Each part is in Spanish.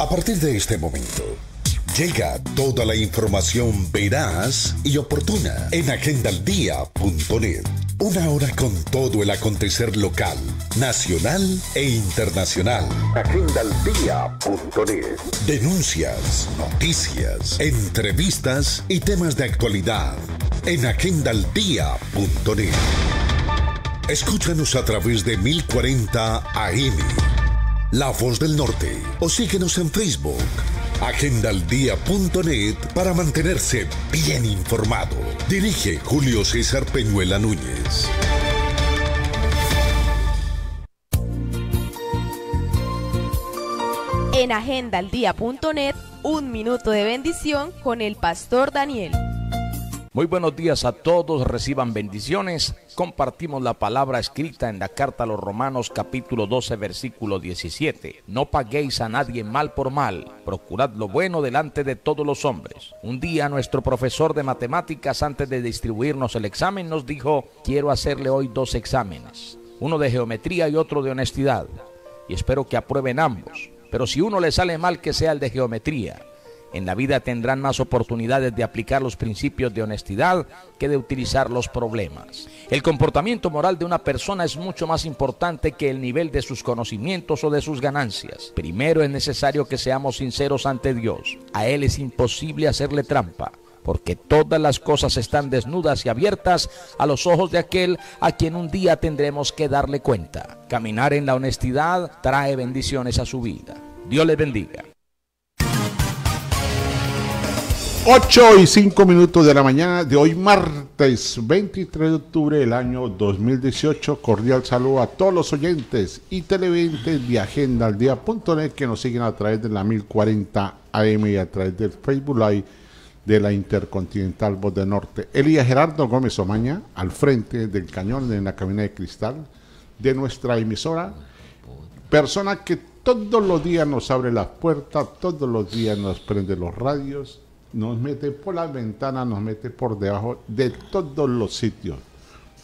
A partir de este momento, llega toda la información veraz y oportuna en agendaldía.net. Una hora con todo el acontecer local, nacional e internacional. Agendaldía.net. Denuncias, noticias, entrevistas y temas de actualidad en agendaldía.net. Escúchanos a través de 1040 AM. La Voz del Norte o síguenos en Facebook. Agendaldía.net para mantenerse bien informado. Dirige Julio César Peñuela Núñez. En agendaldía.net, un minuto de bendición con el pastor Daniel. Muy buenos días a todos, reciban bendiciones. Compartimos la palabra escrita en la carta a los Romanos capítulo 12 versículo 17. No paguéis a nadie mal por mal, procurad lo bueno delante de todos los hombres. Un día nuestro profesor de matemáticas antes de distribuirnos el examen nos dijo, quiero hacerle hoy dos exámenes, uno de geometría y otro de honestidad, y espero que aprueben ambos. Pero si uno le sale mal que sea el de geometría, en la vida tendrán más oportunidades de aplicar los principios de honestidad que de utilizar los problemas. El comportamiento moral de una persona es mucho más importante que el nivel de sus conocimientos o de sus ganancias. Primero es necesario que seamos sinceros ante Dios. A Él es imposible hacerle trampa porque todas las cosas están desnudas y abiertas a los ojos de aquel a quien un día tendremos que darle cuenta. Caminar en la honestidad trae bendiciones a su vida. Dios les bendiga. 8 y 5 minutos de la mañana de hoy martes 23 de octubre del año 2018. Cordial saludo a todos los oyentes y televidentes de agendaldía.net que nos siguen a través de la 1040 AM y a través del Facebook Live de la Intercontinental Voz del Norte. Elías Gerardo Gómez Omaña al frente del cañón en la cabina de cristal de nuestra emisora. Persona que todos los días nos abre las puertas, todos los días nos prende los radios nos mete por las ventanas, nos mete por debajo de todos los sitios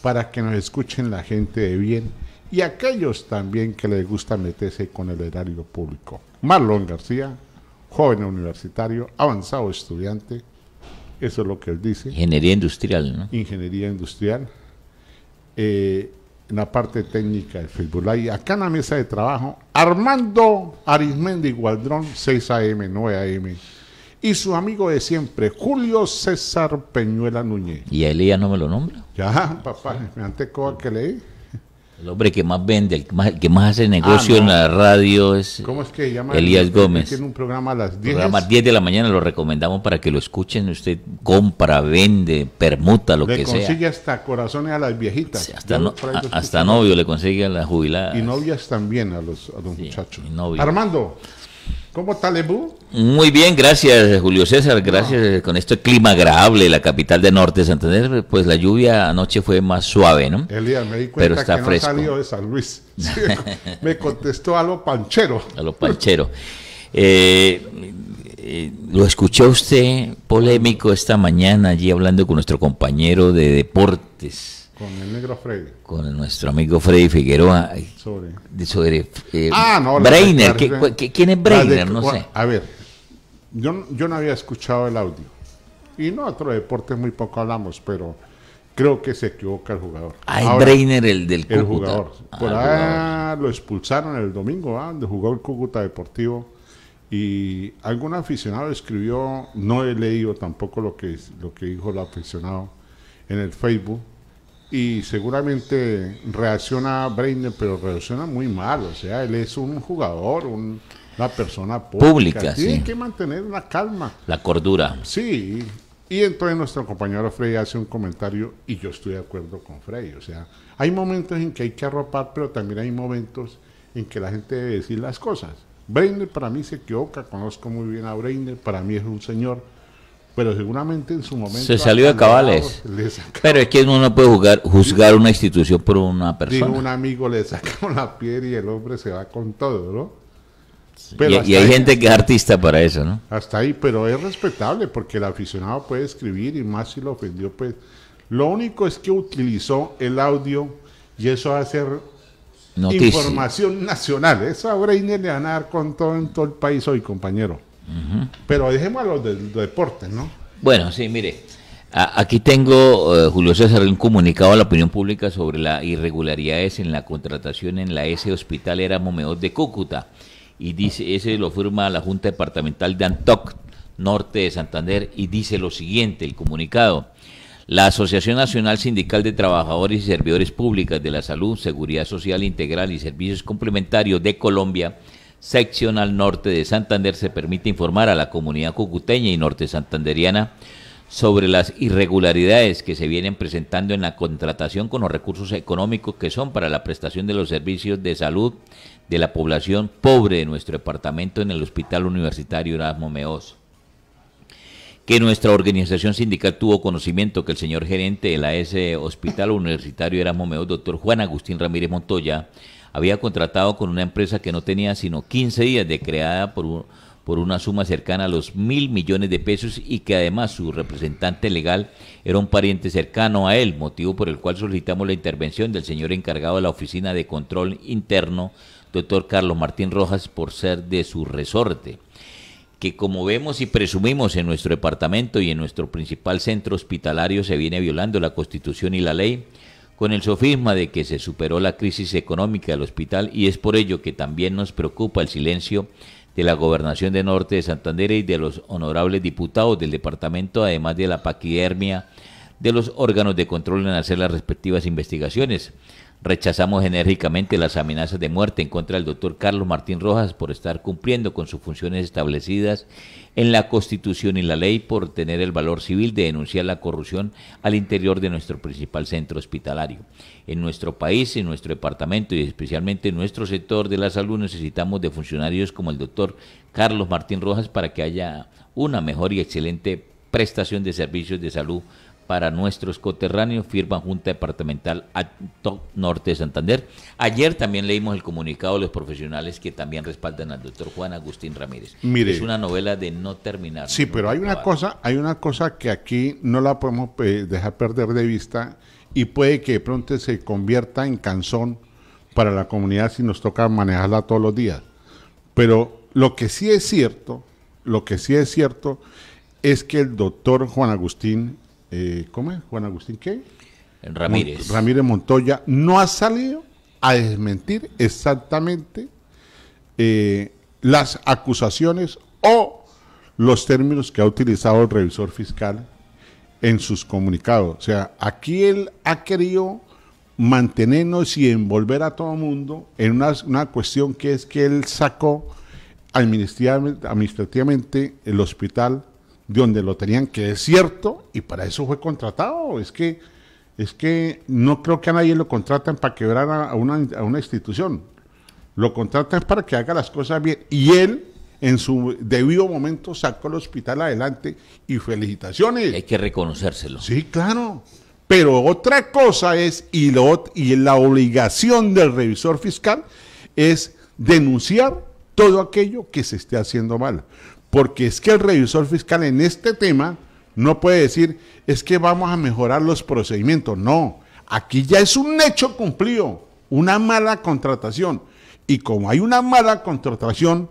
para que nos escuchen la gente de bien y aquellos también que les gusta meterse con el erario público. Marlon García, joven universitario, avanzado estudiante, eso es lo que él dice. Ingeniería industrial, ¿no? Ingeniería industrial. Eh, en la parte técnica del Facebook acá en la mesa de trabajo, Armando Arismendi Gualdrón, 6 AM, 9 AM y su amigo de siempre, Julio César Peñuela Núñez. ¿Y a ya no me lo nombra? Ya, papá, me cosa que leí. El hombre que más vende, el que más, que más hace negocio ah, en la radio es, que llama Elías Gómez. Tiene un programa a las 10. de la mañana, lo recomendamos para que lo escuchen. Usted compra, vende, permuta, lo que sea. Le consigue hasta corazones a las viejitas. hasta, no, novio le consigue a las jubiladas. Y novias también a los, muchachos. Armando. ¿Cómo está Lebu? Muy bien, gracias Julio César, gracias ah. con este clima agradable, la capital de Norte de Santander, pues la lluvia anoche fue más suave, ¿no? El me di cuenta Pero está que fresco. salió de San Luis. me contestó a lo panchero. A lo panchero. Eh, eh, lo escuchó usted polémico esta mañana allí hablando con nuestro compañero de deportes. Con el negro Freddy. Con nuestro amigo Freddy Figueroa. Sobre. sobre eh, ah, no. Brainer. quién es Brainer? no sé. A ver, yo, yo no había escuchado el audio. Y no, otro deporte muy poco hablamos, pero creo que se equivoca el jugador. Ah, es Brainer el del Cúcuta. Ah, el jugador. Por ahí lo expulsaron el domingo, ¿ah? donde jugó el Cúcuta Deportivo. Y algún aficionado escribió, no he leído tampoco lo que, lo que dijo el aficionado en el Facebook, y seguramente reacciona Brainer pero reacciona muy mal. O sea, él es un jugador, una persona pública. Tiene que mantener la calma. La cordura. Sí. Y entonces nuestro compañero Frey hace un comentario y yo estoy de acuerdo con Frey. O sea, hay momentos en que hay que arropar, pero también hay momentos en que la gente debe decir las cosas. Brainer para mí se equivoca, conozco muy bien a Brainer, para mí es un señor pero seguramente en su momento... Se salió de cabales. Pero es que uno no puede juzgar, una institución por una persona. Digo, un amigo le saca la piel y el hombre se va con todo, ¿no? y, hay gente que es artista para eso, ¿no? Hasta ahí, pero es respetable porque el aficionado puede escribir y más si lo ofendió, pues... Lo único es que utilizó el audio y eso va a ser información nacional. Eso a Breiner le van a dar con todo en todo el país hoy, compañero. Pero dejemos a los del deportes, ¿no? Bueno, sí, mire. aquí tengo, eh, Julio César, un comunicado a la opinión pública sobre las irregularidades en la contratación en la S Hospital Era Meos de Cúcuta. Y dice, ese lo firma la Junta Departamental de Antoc, Norte de Santander, y dice lo siguiente, el comunicado. La Asociación Nacional Sindical de Trabajadores y Servidores Públicas de la Salud, Seguridad Social Integral y Servicios Complementarios de Colombia seccional norte de Santander se permite informar a la comunidad cucuteña y norte santanderiana sobre las irregularidades que se vienen presentando en la contratación con los recursos económicos que son para la prestación de los servicios de salud de la población pobre de nuestro departamento en el Hospital Universitario Erasmo Meoz. Que nuestra organización sindical tuvo conocimiento que el señor gerente de la S Hospital Universitario Erasmo Meoz, doctor Juan Agustín Ramírez Montoya, había contratado con una empresa que no tenía sino 15 días de creada por, por una suma cercana a los mil millones de pesos y que además su representante legal era un pariente cercano a él, motivo por el cual solicitamos la intervención del señor encargado de la Oficina de Control Interno, doctor Carlos Martín Rojas, por ser de su resorte que como vemos y presumimos en nuestro departamento y en nuestro principal centro hospitalario se viene violando la constitución y la ley, con el sofisma de que se superó la crisis económica del hospital y es por ello que también nos preocupa el silencio de la Gobernación de Norte de Santander y de los honorables diputados del departamento, además de la paquidermia de los órganos de control en hacer las respectivas investigaciones. Rechazamos enérgicamente las amenazas de muerte en contra del doctor Carlos Martín Rojas por estar cumpliendo con sus funciones establecidas en la Constitución y la ley por tener el valor civil de denunciar la corrupción al interior de nuestro principal centro hospitalario. En nuestro país, en nuestro departamento y especialmente en nuestro sector de la salud necesitamos de funcionarios como el doctor Carlos Martín Rojas para que haya una mejor y excelente prestación de servicios de salud para nuestro escoterráneo firma Junta Departamental Atoc Norte de Santander. Ayer también leímos el comunicado de los profesionales que también respaldan al doctor Juan Agustín Ramírez. es una novela de no terminar. Sí, pero hay una cosa, hay una cosa que aquí no la podemos eh, dejar perder de vista y puede que de pronto se convierta en canzón para la comunidad si nos toca manejarla todos los días. Pero lo que sí es cierto, lo que sí es cierto es que el doctor Juan Agustín eh, ¿cómo es? Juan Agustín qué? Ramírez. Ramírez Montoya no ha salido a desmentir exactamente eh, las acusaciones o los términos que ha utilizado el revisor fiscal en sus comunicados. O sea, aquí él ha querido mantenernos y envolver a todo el mundo en una, una, cuestión que es que él sacó administrativamente el hospital donde lo tenían, que es cierto, y para eso fue contratado. Es que, es que no creo que a nadie lo contratan para quebrar a, una, institución. Lo contratan para que haga las cosas bien. Y él, en su debido momento, sacó el hospital adelante y felicitaciones. Hay que reconocérselo. Sí, claro. Pero otra cosa es, y, y la obligación del revisor fiscal es denunciar todo aquello que se esté haciendo mal. Porque es que el revisor fiscal en este tema no puede decir, es que vamos a mejorar los procedimientos. No, aquí ya es un hecho cumplido, una mala contratación. Y como hay una mala contratación,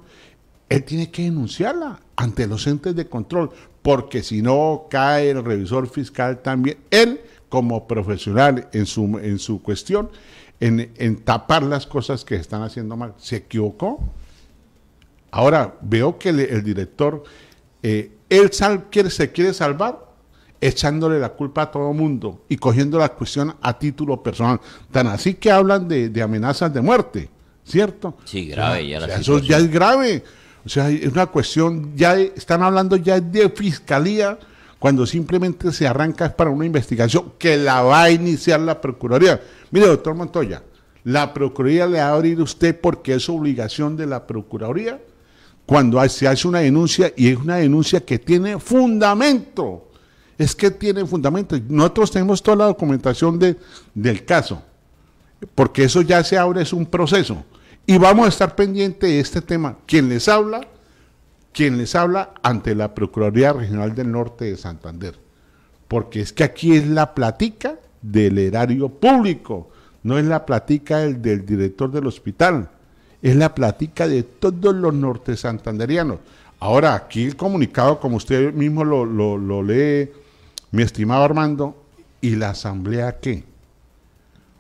él tiene que denunciarla ante los entes de control, porque si no cae el revisor fiscal también, él como profesional en su, en su cuestión, en, en tapar las cosas que están haciendo mal. ¿Se equivocó? Ahora veo que el, director, eh, él quiere, se quiere salvar echándole la culpa a todo mundo y cogiendo la cuestión a título personal. Tan así que hablan de, amenazas de muerte, ¿cierto? Sí, grave. ya la eso ya es grave. O sea, es una cuestión, ya están hablando ya de fiscalía cuando simplemente se arranca para una investigación que la va a iniciar la Procuraduría. Mire, doctor Montoya, la Procuraduría le va a abrir usted porque es obligación de la Procuraduría cuando se hace una denuncia y es una denuncia que tiene fundamento. Es que tiene fundamento. Nosotros tenemos toda la documentación de, del caso, porque eso ya se abre, es un proceso. Y vamos a estar pendientes de este tema. Quien les habla, quien les habla ante la Procuraduría Regional del Norte de Santander. Porque es que aquí es la platica del erario público, no es la platica del, del director del hospital es la plática de todos los norte santanderianos. Ahora, aquí el comunicado, como usted mismo lo, lee, mi estimado Armando, ¿y la asamblea qué?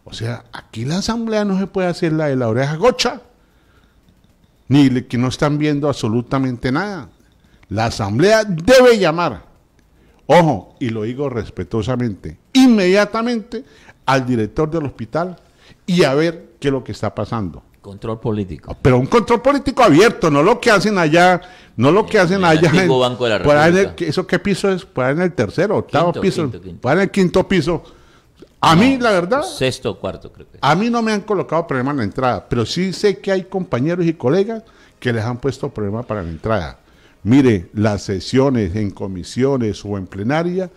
O sea, aquí la asamblea no se puede hacer la de la oreja gocha, ni que no están viendo absolutamente nada. La asamblea debe llamar, ojo, y lo digo respetuosamente, inmediatamente al director del hospital y a ver qué es lo que está pasando. Control político. Pero un control político abierto, no lo que hacen allá, no lo que hacen allá. Banco ¿Eso qué piso es? para en el tercero, octavo piso. Quinto, en el quinto piso. A mí, la verdad. Sexto o cuarto, creo que. A mí no me han colocado problema en la entrada, pero sí sé que hay compañeros y colegas que les han puesto problema para la entrada. Mire, las sesiones en comisiones o en plenaria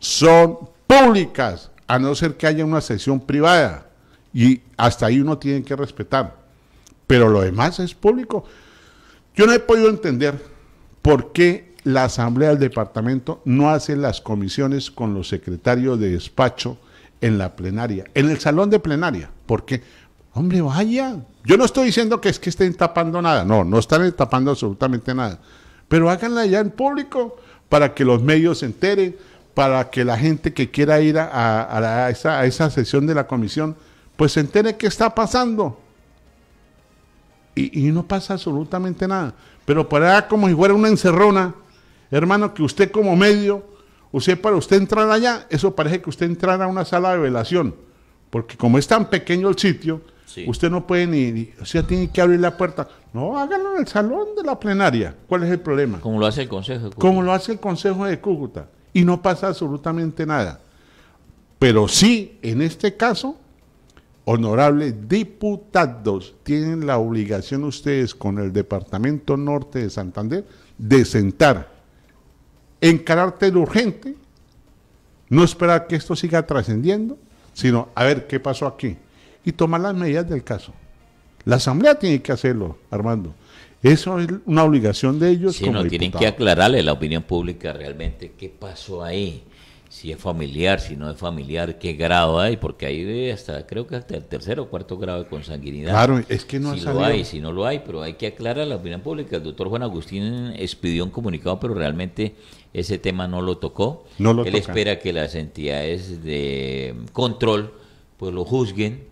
son públicas, a no ser que haya una sesión privada. Y hasta ahí uno tiene que respetar pero lo demás es público. Yo no he podido entender por qué la Asamblea del Departamento no hace las comisiones con los secretarios de despacho en la plenaria, en el salón de plenaria, porque, hombre, vaya, yo no estoy diciendo que es que estén tapando nada, no, no están tapando absolutamente nada, pero háganla ya en público para que los medios se enteren, para que la gente que quiera ir a, esa, a esa sesión de la comisión, pues se entere qué está pasando y, no pasa absolutamente nada. Pero para como si fuera una encerrona, hermano, que usted como medio, usted para usted entrar allá, eso parece que usted entrara a una sala de velación, porque como es tan pequeño el sitio, usted no puede ni, o sea, tiene que abrir la puerta. No, háganlo en el salón de la plenaria. ¿Cuál es el problema? Como lo hace el Consejo de Cúcuta. Como lo hace el Consejo de Cúcuta. Y no pasa absolutamente nada. Pero sí, en este caso, Honorable, diputados, tienen la obligación ustedes con el Departamento Norte de Santander de sentar encararte carácter urgente, no esperar que esto siga trascendiendo, sino a ver qué pasó aquí y tomar las medidas del caso. La Asamblea tiene que hacerlo, Armando. Eso es una obligación de ellos. Sí, no, tienen que aclararle a la opinión pública realmente qué pasó ahí si es familiar, si no es familiar, qué grado hay, porque hay hasta, creo que hasta el tercer o cuarto grado de consanguinidad. Claro, es que no si lo hay, si no lo hay, pero hay que aclarar a la opinión pública. El doctor Juan Agustín expidió un comunicado, pero realmente ese tema no lo tocó. No lo Él espera que las entidades de control pues lo juzguen,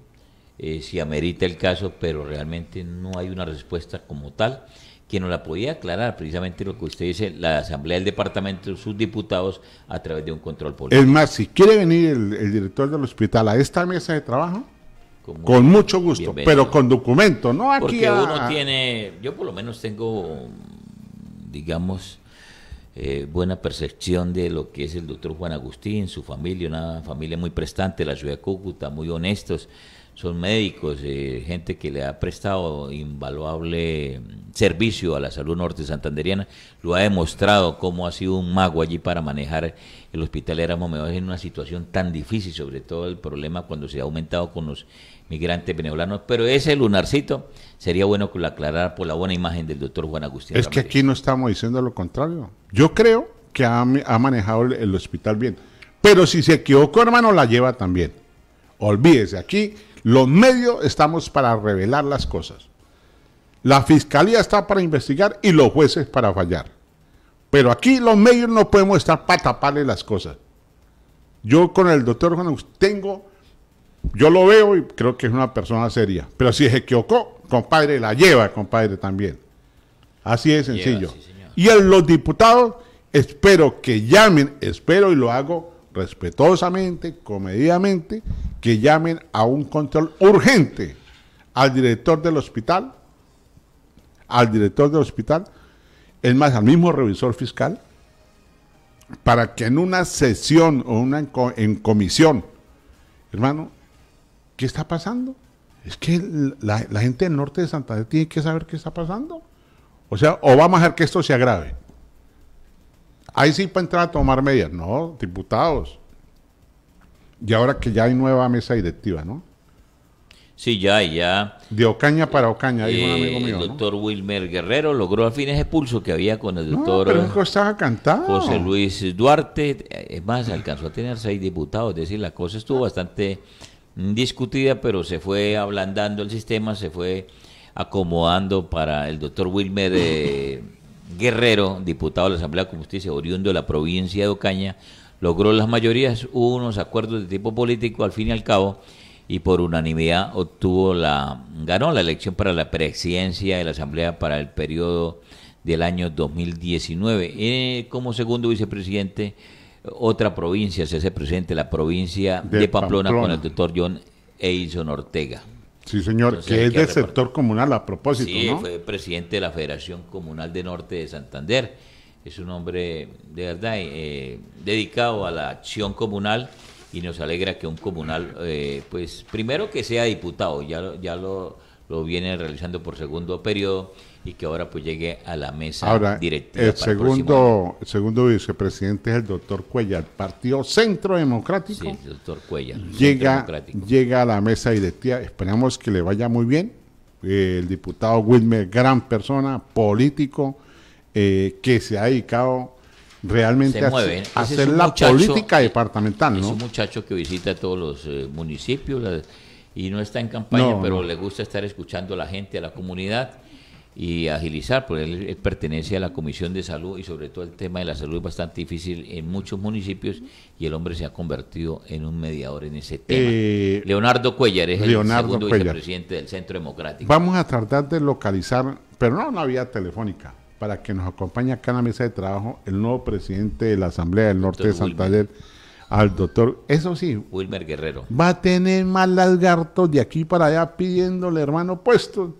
eh, si amerita el caso, pero realmente no hay una respuesta como tal que nos la podía aclarar precisamente lo que usted dice, la Asamblea del Departamento, sus diputados, a través de un control político. Es más, si quiere venir el, director del hospital a esta mesa de trabajo, con, mucho gusto, pero con documento, no aquí. Porque uno tiene, yo por lo menos tengo, digamos, eh, buena percepción de lo que es el doctor Juan Agustín, su familia, una familia muy prestante, la ciudad de Cúcuta, muy honestos son médicos, eh, gente que le ha prestado invaluable servicio a la salud norte santanderiana, lo ha demostrado cómo ha sido un mago allí para manejar el hospital éramo Mejor en una situación tan difícil, sobre todo el problema cuando se ha aumentado con los migrantes venezolanos, pero ese lunarcito sería bueno que lo aclarara por la buena imagen del doctor Juan Agustín. Es que aquí no estamos diciendo lo contrario. Yo creo que ha, manejado el, el hospital bien, pero si se equivocó, hermano, la lleva también. Olvídese, aquí los medios estamos para revelar las cosas. La fiscalía está para investigar y los jueces para fallar. Pero aquí los medios no podemos estar para taparle las cosas. Yo con el doctor Juan tengo, yo lo veo y creo que es una persona seria. Pero si es equivocó, compadre, la lleva, compadre, también. Así de sencillo. y en los diputados, espero que llamen, espero y lo hago respetuosamente, comedidamente, que llamen a un control urgente al director del hospital, al director del hospital, es más, al mismo revisor fiscal, para que en una sesión o una en, comisión, hermano, ¿qué está pasando? Es que la, gente del norte de Santa Fe tiene que saber qué está pasando. O sea, o vamos a dejar que esto se agrave. Ahí sí para entrar a tomar medidas. No, diputados, y ahora que ya hay nueva mesa directiva, ¿no? Sí, ya, ya. De Ocaña para Ocaña, dijo un amigo eh, mío. El doctor Wilmer Guerrero logró fin ese pulso que había con el doctor. No, pero José Luis Duarte. Es más, alcanzó a tener seis diputados. Es decir, la cosa estuvo bastante discutida, pero se fue ablandando el sistema, se fue acomodando para el doctor Wilmer eh, Guerrero, diputado de la Asamblea, como usted oriundo de la provincia de Ocaña logró las mayorías, hubo unos acuerdos de tipo político al fin y al cabo y por unanimidad obtuvo la ganó la elección para la presidencia de la Asamblea para el periodo del año 2019. Y eh, como segundo vicepresidente, otra provincia se hace presente, la provincia de, Pamplona, con el doctor John Eison Ortega. Sí, señor, que es del sector comunal a propósito. Sí, fue presidente de la Federación Comunal de Norte de Santander es un hombre de verdad eh, dedicado a la acción comunal y nos alegra que un comunal, eh, pues primero que sea diputado, ya, ya lo, viene realizando por segundo periodo y que ahora pues llegue a la mesa ahora, directiva. El, segundo, el, segundo vicepresidente es el doctor el Partido Centro Democrático. Sí, el doctor Cuella. Llega, llega a la mesa directiva, esperamos que le vaya muy bien. el diputado Wilmer, gran persona, político eh, que se ha dedicado realmente a, hacer la política departamental. ¿no? Es un muchacho que visita todos los eh, municipios y no está en campaña, pero le gusta estar escuchando a la gente, a la comunidad y agilizar, porque él, pertenece a la Comisión de Salud y sobre todo el tema de la salud es bastante difícil en muchos municipios y el hombre se ha convertido en un mediador en ese tema. Eh, Leonardo Cuellar es el segundo del Centro Democrático. Vamos a tratar de localizar, pero no una vía telefónica, para que nos acompañe acá en la mesa de trabajo el nuevo presidente de la Asamblea del Norte de Santander, al doctor, eso sí, Wilmer Guerrero. Va a tener más lagartos de aquí para allá pidiéndole, hermano, puestos.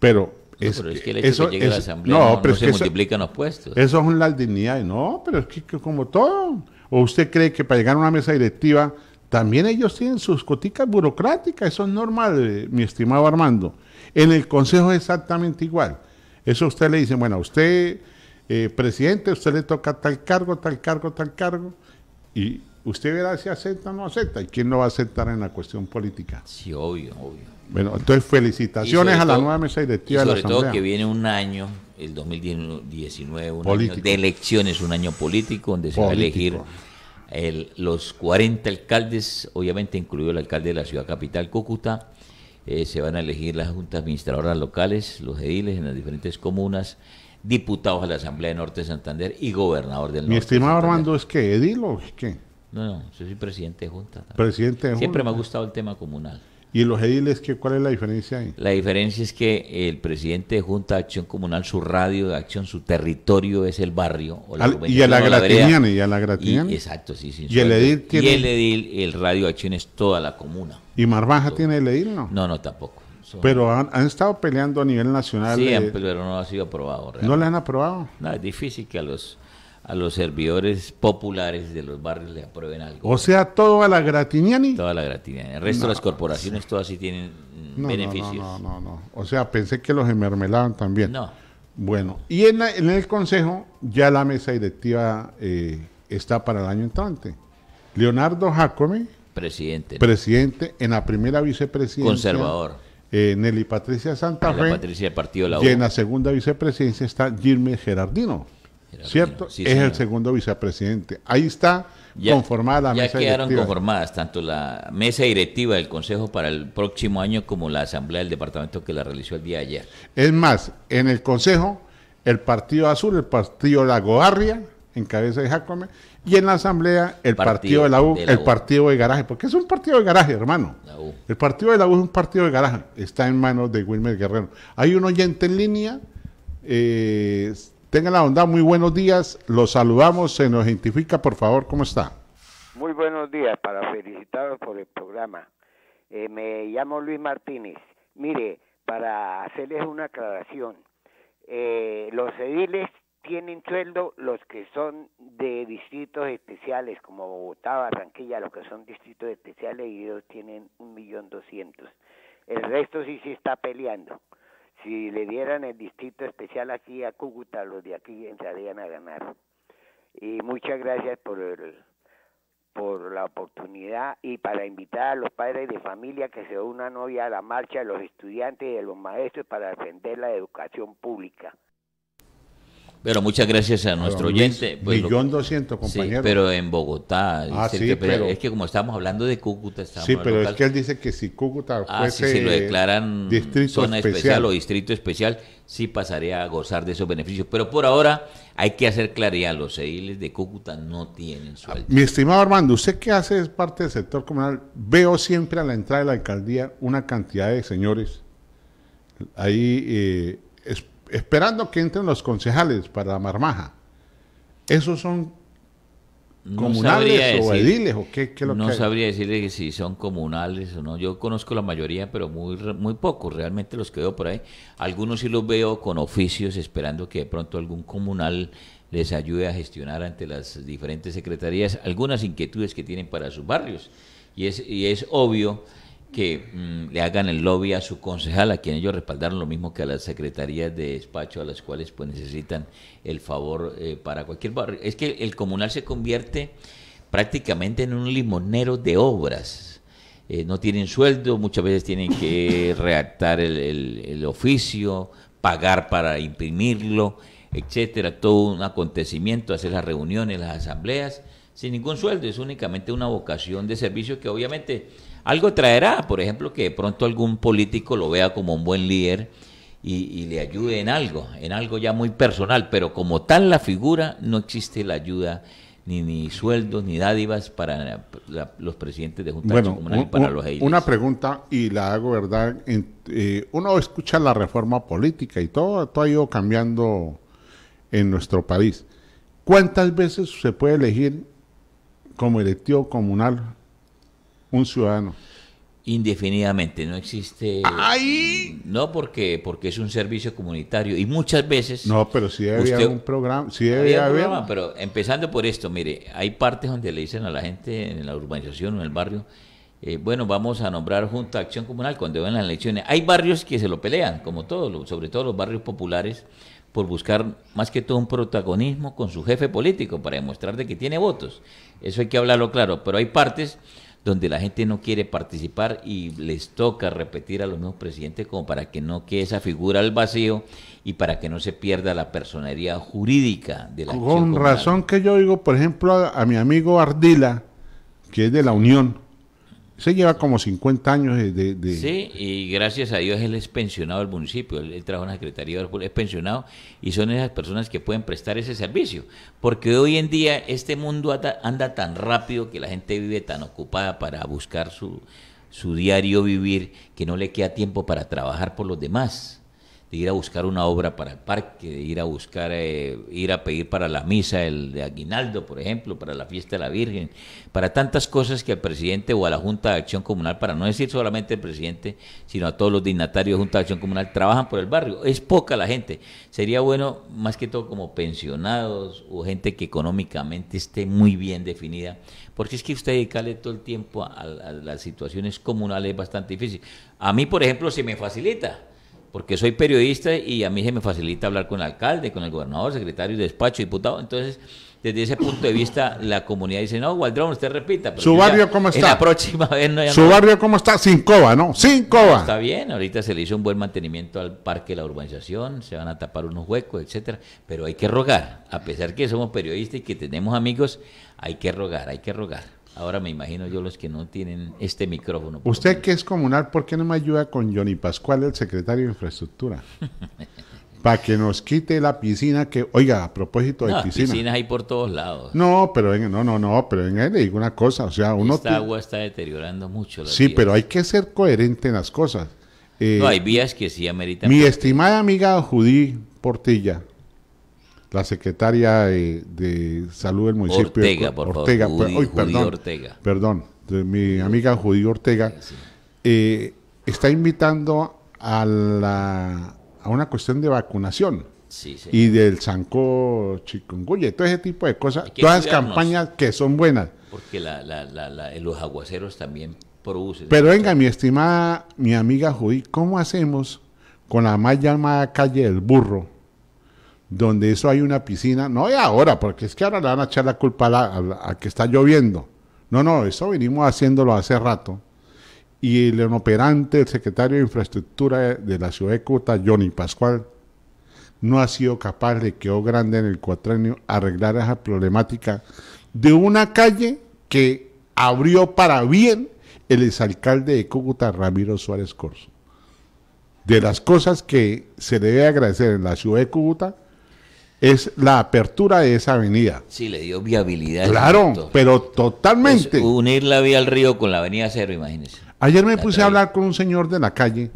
Pero pero es que el hecho eso, que a la asamblea no, se multiplican los puestos. Eso es una dignidad. No, pero es que, como todo. ¿O usted cree que para llegar a una mesa directiva también ellos tienen sus coticas burocráticas? Eso es normal, eh, mi estimado Armando. En el Consejo es exactamente igual. Eso usted le dice, bueno, a usted, eh, presidente, usted le toca tal cargo, tal cargo, tal cargo, y usted verá si acepta o no acepta. ¿Y quién no va a aceptar en la cuestión política? Sí, obvio, obvio. Bueno, entonces felicitaciones a la nueva mesa directiva y sobre de la todo que viene un año, el 2019, un año de elecciones, un año político donde se va a elegir los 40 alcaldes, obviamente incluido el alcalde de la ciudad capital, Cúcuta, eh, se van a elegir las juntas administradoras locales, los ediles en las diferentes comunas, diputados a la Asamblea de Norte de Santander y gobernador del Mi Norte. Mi estimado Armando, ¿es que edil o qué? No, no, yo soy presidente de junta. Presidente de junta. Siempre me ha gustado el tema comunal. ¿Y los ediles qué, cuál es la diferencia ahí? La diferencia es que el presidente de Junta de Acción Comunal, su radio de acción, su territorio es el barrio. y, a la y a la Gratiniana, exacto, sí, sí. ¿Y el edil tiene? Y el edil, el radio de acción es toda la comuna. ¿Y Marbaja tiene el edil, no? No, no, tampoco. Pero han, estado peleando a nivel nacional. Sí, pero no ha sido aprobado. ¿No le han aprobado? No, es difícil que a los a los servidores populares de los barrios le aprueben algo. O sea, todo a la Gratiniani. Toda la Gratiniani. El resto de las corporaciones todas sí tienen beneficios. No, no, no, O sea, pensé que los emermelaban también. No. Bueno, y en, el Consejo ya la mesa directiva eh, está para el año entrante. Leonardo Jacome. Presidente. Presidente, en la primera vicepresidencia. Conservador. Eh, Nelly Patricia Santa Nelly Patricia Partido la Y en la segunda vicepresidencia está Jirme Gerardino ¿Cierto? es el segundo vicepresidente. Ahí está conformada la ya quedaron conformadas tanto la mesa directiva del Consejo para el próximo año como la asamblea del departamento que la realizó el día de ayer. Es más, en el Consejo, el Partido Azul, el Partido Lagoarria, en cabeza de Jacome, y en la asamblea el partido, de, la U, el partido de garaje, porque es un partido de garaje, hermano. El partido de la U es un partido de garaje, está en manos de Wilmer Guerrero. Hay un oyente en línea, eh, Tenga la bondad, muy buenos días. Los saludamos, se nos identifica, por favor, ¿cómo está? Muy buenos días, para felicitaros por el programa. Eh, me llamo Luis Martínez. Mire, para hacerles una aclaración, eh, los ediles tienen sueldo los que son de distritos especiales, como Bogotá, Barranquilla, los que son distritos especiales, y ellos tienen un millón doscientos. El resto sí se está peleando si le dieran el distrito especial aquí a Cúcuta, los de aquí entrarían a ganar. Y muchas gracias por por la oportunidad y para invitar a los padres de familia que se unan hoy a la marcha de los estudiantes y de los maestros para defender la educación pública. Pero muchas gracias a nuestro oyente. Pues, millón doscientos, compañeros pero en Bogotá. Ah, pero, es que como estamos hablando de Cúcuta. Sí, pero es que él dice que si Cúcuta ah, fuese si lo declaran distrito zona especial. o distrito especial, sí pasaría a gozar de esos beneficios. Pero por ahora hay que hacer claridad. Los ediles de Cúcuta no tienen ah, sueldo. Mi estimado Armando, usted que hace es parte del sector comunal, veo siempre a la entrada de la alcaldía una cantidad de señores ahí... Eh, esperando que entren los concejales para la marmaja. Esos son comunales o ediles no sabría decirle si son comunales o no yo conozco la mayoría pero muy muy pocos realmente los que veo por ahí algunos sí los veo con oficios esperando que de pronto algún comunal les ayude a gestionar ante las diferentes secretarías algunas inquietudes que tienen para sus barrios y es y es obvio que mm, le hagan el lobby a su concejal, a quien ellos respaldaron, lo mismo que a las secretarías de despacho, a las cuales pues necesitan el favor eh, para cualquier barrio. Es que el comunal se convierte prácticamente en un limonero de obras. Eh, no tienen sueldo, muchas veces tienen que redactar el, el oficio, pagar para imprimirlo, etcétera, todo un acontecimiento, hacer las reuniones, las asambleas, sin ningún sueldo, es únicamente una vocación de servicio que obviamente algo traerá, por ejemplo, que de pronto algún político lo vea como un buen líder y, le ayude en algo, en algo ya muy personal, pero como tal la figura no existe la ayuda. Ni, ni sueldos, ni dádivas para los presidentes de Junta de comunales para los ejidos. Una pregunta, y la hago, ¿verdad? Eh, uno escucha la reforma política y todo, todo ha ido cambiando en nuestro país. ¿Cuántas veces se puede elegir como electivo comunal un ciudadano? Indefinidamente, no existe. ahí mm, No, porque, porque es un servicio comunitario y muchas veces. No, pero sí debe un programa. Sí debe había haber. Programa, pero empezando por esto, mire, hay partes donde le dicen a la gente en la urbanización o en el barrio, eh, bueno, vamos a nombrar Junta a Acción Comunal cuando ven las elecciones. Hay barrios que se lo pelean, como todos, sobre todo los barrios populares, por buscar más que todo un protagonismo con su jefe político para demostrar de que tiene votos. Eso hay que hablarlo claro, pero hay partes donde la gente no quiere participar y les toca repetir a los mismos presidentes como para que no quede esa figura al vacío y para que no se pierda la personería jurídica de la Con razón que yo digo, por ejemplo, a mi amigo Ardila, que es de la Unión, se lleva como 50 años de, Sí, y gracias a Dios él es pensionado del municipio, él, trabaja en la Secretaría del es pensionado y son esas personas que pueden prestar ese servicio. Porque hoy en día este mundo anda, anda tan rápido que la gente vive tan ocupada para buscar su, su diario vivir que no le queda tiempo para trabajar por los demás de ir a buscar una obra para el parque, de ir a buscar, eh, ir a pedir para la misa el de Aguinaldo, por ejemplo, para la fiesta de la Virgen, para tantas cosas que al presidente o a la Junta de Acción Comunal, para no decir solamente el presidente, sino a todos los dignatarios de Junta de Acción Comunal, trabajan por el barrio. Es poca la gente. Sería bueno, más que todo, como pensionados o gente que económicamente esté muy bien definida, porque es que usted dedicarle todo el tiempo a, a las situaciones comunales es bastante difícil. A mí, por ejemplo, se me facilita porque soy periodista y a mí se me facilita hablar con el alcalde, con el gobernador, secretario de despacho, diputado. Entonces, desde ese punto de vista, la comunidad dice, no, Waldrón, usted repita. ¿Su barrio cómo está? En la próxima vez no ¿Su barrio cómo está? Sin coba, ¿no? Sin coba. está bien, ahorita se le hizo un buen mantenimiento al parque de la urbanización, se van a tapar unos huecos, etcétera, pero hay que rogar, a pesar que somos periodistas y que tenemos amigos, hay que rogar, hay que rogar. Ahora me imagino yo los que no tienen este micrófono. Usted que es comunal, ¿por qué no me ayuda con Johnny Pascual, el secretario de Infraestructura? Para que nos quite la piscina que, oiga, a propósito de no, piscina. piscinas hay por todos lados. No, pero venga, no, no, no, pero venga, le digo una cosa, o sea, uno... Esta agua está deteriorando mucho. sí, pero hay que ser coherente en las cosas. no, eh, hay vías que sí ameritan... Mi estimada amiga Judí Portilla, la secretaria eh, de, salud del municipio. Ortega, perdón, Perdón, mi amiga Judí Ortega, eh, está invitando a, a una cuestión de vacunación. Y del Sanco y todo ese tipo de cosas, todas campañas que son buenas. Porque los aguaceros también producen. Pero venga, mi estimada, mi amiga Judí, ¿cómo hacemos con la más llamada calle del burro? donde eso hay una piscina, no y ahora, porque es que ahora le van a echar la culpa a, que está lloviendo. No, no, eso venimos haciéndolo hace rato. Y el operante, el secretario de Infraestructura de la ciudad de Cúcuta, Johnny Pascual, no ha sido capaz, que quedó grande en el cuatrenio arreglar esa problemática de una calle que abrió para bien el exalcalde de Cúcuta, Ramiro Suárez Corso. De las cosas que se debe agradecer en la ciudad de Cúcuta, es la apertura de esa avenida. Sí, le dio viabilidad. Claro, pero totalmente. Pues, unir la vía al río con la avenida Cero, imagínense. Ayer me puse a hablar con un señor de la calle,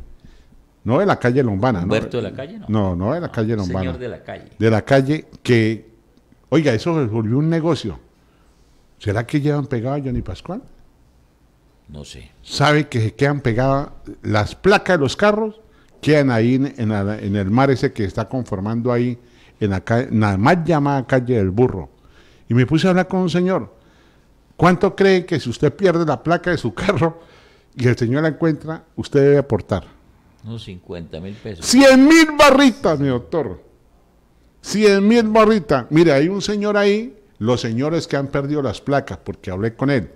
no de la calle Lombana. no, de la calle? No, no, de la calle Lombana. Señor de la calle. De la calle que, oiga, eso se volvió un negocio. ¿Será que llevan pegado a Johnny Pascual? No sé. ¿Sabe que se quedan pegadas las placas de los carros? Quedan ahí en el mar ese que está conformando ahí en la, más llamada calle del burro. Y me puse a hablar con un señor. ¿Cuánto cree que si usted pierde la placa de su carro y el señor la encuentra, usted debe aportar? Unos 50 mil pesos. 100 mil barritas, mi doctor. 100 mil barritas. Mire, hay un señor ahí, los señores que han perdido las placas, porque hablé con él.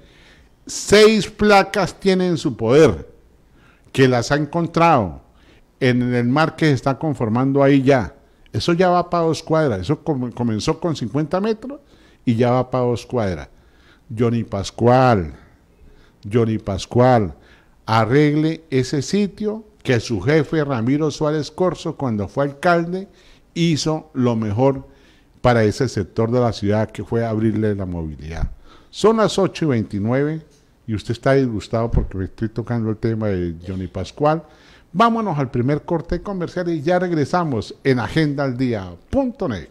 Seis placas tienen su poder, que las ha encontrado en el mar que se está conformando ahí ya. Eso ya va para dos cuadras. Eso comenzó con 50 metros y ya va para dos cuadras. Johnny Pascual, Johnny Pascual, arregle ese sitio que su jefe Ramiro Suárez Corso, cuando fue alcalde, hizo lo mejor para ese sector de la ciudad que fue abrirle la movilidad. Son las 8 y 29 y usted está disgustado porque me estoy tocando el tema de Johnny Pascual. Vámonos al primer corte comercial y ya regresamos en agendaaldía.net.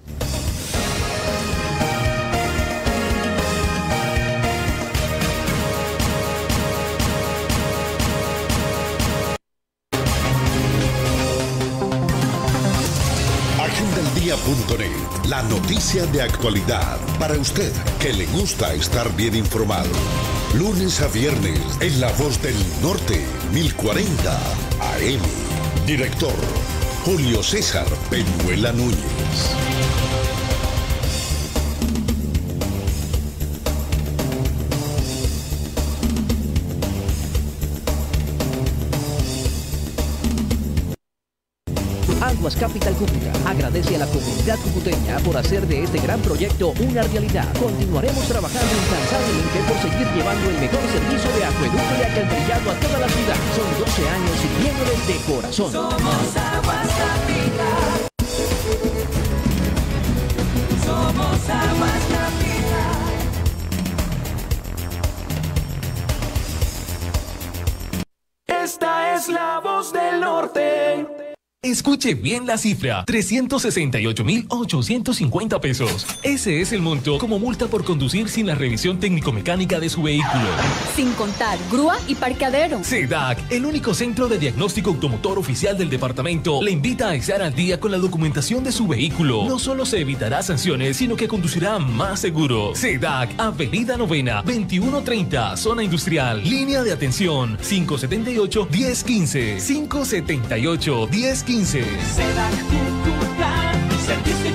la noticia de actualidad para usted que le gusta estar bien informado. Lunes a viernes en La Voz del Norte, 1040 AM. Director Julio César Penuela Núñez. Aguas Capital Cúcuta agradece a la comunidad cucuteña por hacer de este gran proyecto una realidad. Continuaremos trabajando incansablemente por seguir llevando el mejor servicio de acueducto y alcantarillado a toda la ciudad. Son 12 años miembros de corazón. Somos Aguas Capital. Somos Aguas Capital. Esta es la voz del norte. Escuche bien la cifra, 368.850 pesos. Ese es el monto como multa por conducir sin la revisión técnico-mecánica de su vehículo. Sin contar grúa y parqueadero. CEDAC, el único centro de diagnóstico automotor oficial del departamento, le invita a estar al día con la documentación de su vehículo. No solo se evitará sanciones, sino que conducirá más seguro. CEDAC, Avenida Novena, 2130, Zona Industrial, Línea de Atención, 578-1015, 578-1015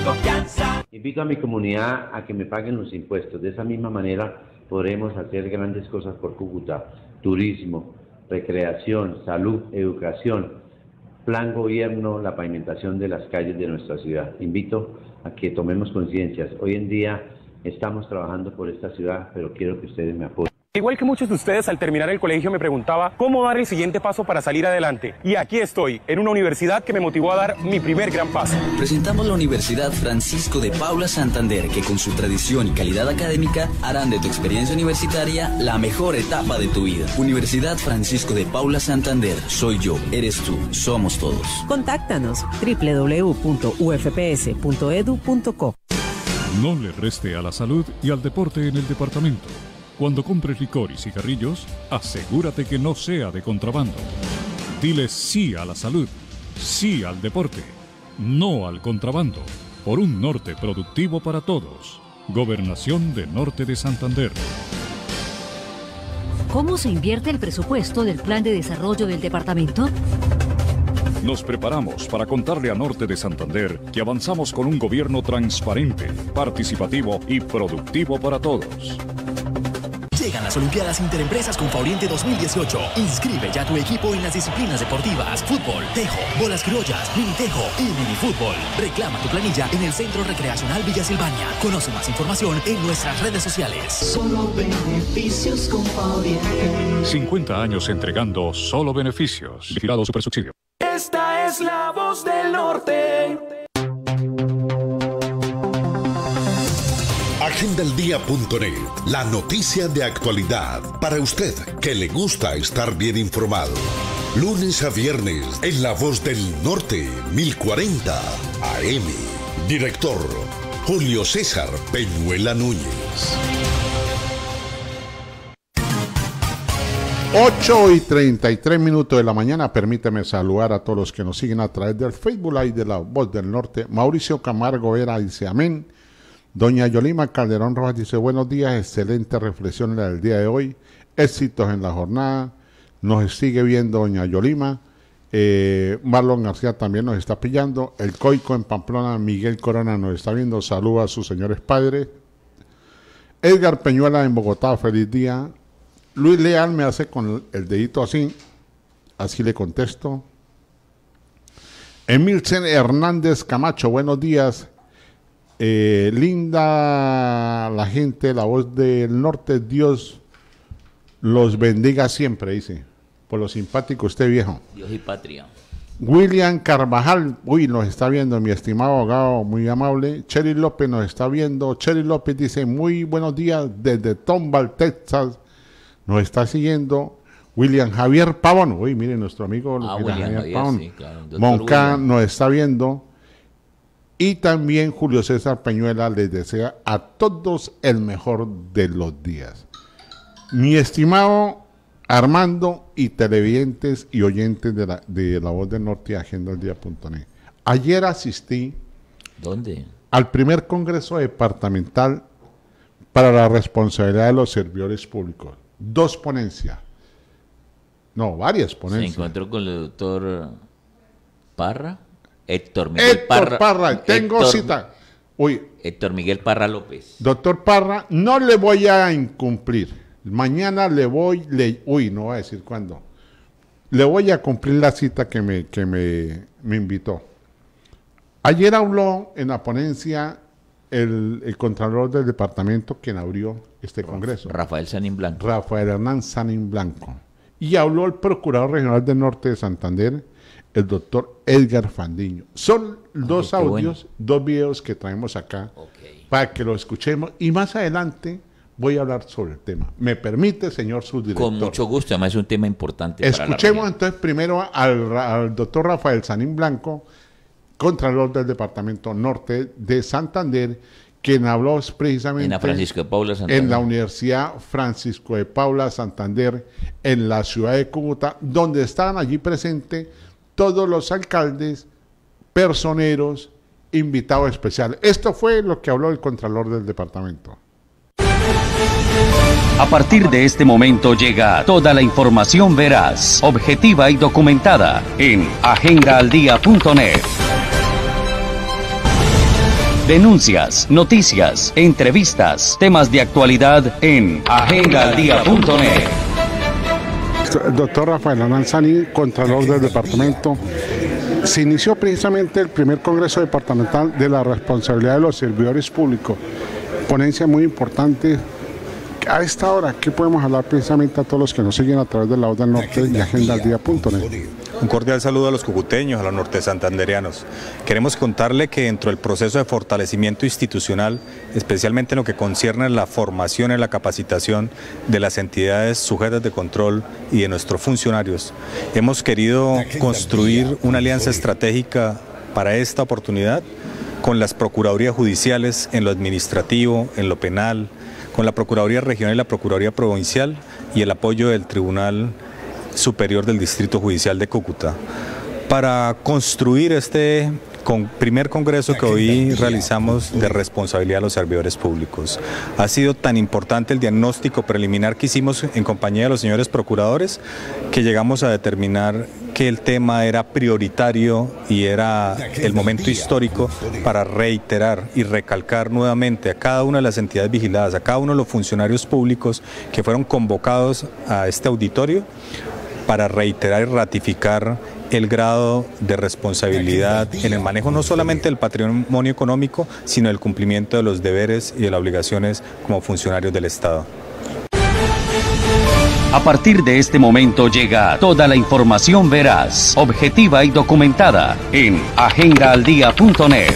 confianza. Invito a mi comunidad a que me paguen los impuestos. De esa misma manera podremos hacer grandes cosas por Cúcuta. Turismo, recreación, salud, educación, plan gobierno, la pavimentación de las calles de nuestra ciudad. Invito a que tomemos conciencias. Hoy en día estamos trabajando por esta ciudad, pero quiero que ustedes me apoyen. Igual que muchos de ustedes al terminar el colegio me preguntaba cómo dar el siguiente paso para salir adelante. Y aquí estoy, en una universidad que me motivó a dar mi primer gran paso. Presentamos la Universidad Francisco de Paula Santander, que con su tradición y calidad académica harán de tu experiencia universitaria la mejor etapa de tu vida. Universidad Francisco de Paula Santander, soy yo, eres tú, somos todos. Contáctanos www.ufps.edu.co. No le reste a la salud y al deporte en el departamento. Cuando compres licor y cigarrillos, asegúrate que no sea de contrabando. Dile sí a la salud, sí al deporte, no al contrabando, por un norte productivo para todos. Gobernación de Norte de Santander. ¿Cómo se invierte el presupuesto del Plan de Desarrollo del Departamento? Nos preparamos para contarle a Norte de Santander que avanzamos con un gobierno transparente, participativo y productivo para todos las Olimpiadas Interempresas con Fauriente 2018. Inscribe ya tu equipo en las disciplinas deportivas, fútbol, tejo, bolas criollas, mini y mini fútbol. Reclama tu planilla en el Centro Recreacional Villa Silvania. Conoce más información en nuestras redes sociales. Solo beneficios con Oriente. 50 años entregando solo beneficios. Vigilado Supersubsidio. Esta es la voz del norte. agendaldía.net, la noticia de actualidad para usted que le gusta estar bien informado. Lunes a viernes en La Voz del Norte, 1040 AM. Director Julio César Peñuela Núñez. 8 y 33 minutos de la mañana, permíteme saludar a todos los que nos siguen a través del Facebook Live de la Voz del Norte. Mauricio Camargo era dice amén. Doña Yolima Calderón Rojas dice, buenos días, excelente reflexión la del día de hoy, éxitos en la jornada, nos sigue viendo Doña Yolima, eh, Marlon García también nos está pillando, el Coico en Pamplona, Miguel Corona nos está viendo, saluda a sus señores padres, Edgar Peñuela en Bogotá, feliz día, Luis Leal me hace con el dedito así, así le contesto, Emilcen Hernández Camacho, buenos días, eh, linda la gente, la voz del norte, Dios los bendiga siempre, dice. Por lo simpático usted, viejo. Dios y patria. William Carvajal, uy, nos está viendo, mi estimado abogado, muy amable. Cherry López nos está viendo. Cherry López dice, muy buenos días desde Tomball, Texas. Nos está siguiendo. William Javier Pavón, uy, mire, nuestro amigo ah, William Javier Pavón. Monca nos está viendo. Y también Julio César Peñuela les desea a todos el mejor de los días. Mi estimado Armando y televidentes y oyentes de la, de la Voz del Norte y Día.net. Ayer asistí. ¿Dónde? Al primer Congreso Departamental para la Responsabilidad de los Servidores Públicos. Dos ponencias. No, varias ponencias. Se encontró con el doctor Parra. Héctor Miguel Parra. tengo cita. Héctor Miguel Parra López. Doctor Parra, no le voy a incumplir. Mañana le voy, le, uy, no voy a decir cuándo. Le voy a cumplir la cita que me, que me, invitó. Ayer habló en la ponencia el, el, Contralor del Departamento quien abrió este Congreso. Rafael Sanín Blanco. Rafael Hernán Sanín Blanco. Y habló el Procurador Regional del Norte de Santander, el doctor Edgar Fandiño. Son dos audios, dos videos que traemos acá para que lo escuchemos y más adelante voy a hablar sobre el tema. ¿Me permite, señor subdirector? Con mucho gusto, además es un tema importante. Escuchemos entonces primero al, doctor Rafael Sanín Blanco, Contralor del Departamento Norte de Santander, quien habló precisamente en la Universidad Francisco de Paula Santander, en la ciudad de Cúcuta, donde estaban allí presentes todos los alcaldes, personeros, invitado especial. Esto fue lo que habló el Contralor del Departamento. A partir de este momento llega toda la información veraz, objetiva y documentada en agendaaldía.net. Denuncias, noticias, entrevistas, temas de actualidad en agendaaldía.net doctor Rafael Ananzani, Contralor del Departamento, se inició precisamente el primer Congreso Departamental de la Responsabilidad de los Servidores Públicos. Ponencia muy importante. A esta hora, ¿qué podemos hablar precisamente a todos los que nos siguen a través de la ODA Norte y agenda al día.net? Un cordial saludo a los cucuteños, a los norte santandereanos. Queremos contarle que dentro del proceso de fortalecimiento institucional, especialmente en lo que concierne la formación y la capacitación de las entidades sujetas de control y de nuestros funcionarios, hemos querido construir una alianza estratégica para esta oportunidad con las Procuradurías Judiciales en lo administrativo, en lo penal, con la Procuraduría Regional y la Procuraduría Provincial y el apoyo del Tribunal Superior del Distrito Judicial de Cúcuta para construir este primer congreso que hoy realizamos de responsabilidad de los servidores públicos. Ha sido tan importante el diagnóstico preliminar que hicimos en compañía de los señores procuradores que llegamos a determinar que el tema era prioritario y era el momento histórico para reiterar y recalcar nuevamente a cada una de las entidades vigiladas, a cada uno de los funcionarios públicos que fueron convocados a este auditorio para reiterar y ratificar el grado de responsabilidad en el manejo no solamente del patrimonio económico, sino el cumplimiento de los deberes y de las obligaciones como funcionarios del Estado. A partir de este momento llega toda la información veraz, objetiva y documentada en agendaaldía.net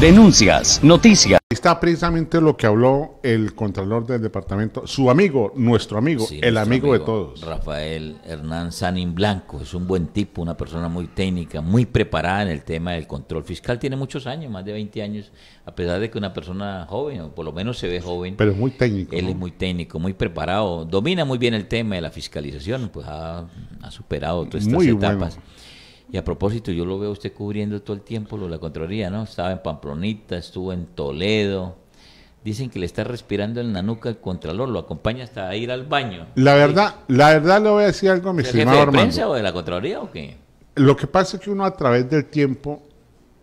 denuncias, noticias. Está precisamente lo que habló el Contralor del Departamento, su amigo, nuestro amigo, el amigo, de todos. Rafael Hernán Sanin Blanco, es un buen tipo, una persona muy técnica, muy preparada en el tema del control fiscal, tiene muchos años, más de 20 años, a pesar de que una persona joven, o por lo menos se ve joven. Pero es muy técnico. Él es muy técnico, muy preparado, domina muy bien el tema de la fiscalización, pues ha, superado todas estas etapas. Y a propósito, yo lo veo usted cubriendo todo el tiempo lo de la Contraloría, ¿no? Estaba en Pamplonita, estuvo en Toledo. Dicen que le está respirando en la nuca el Contralor, lo acompaña hasta ir al baño. La verdad, la verdad le voy a decir algo mi estimado hermano. de o de la Contraloría o qué? Lo que pasa es que uno a través del tiempo,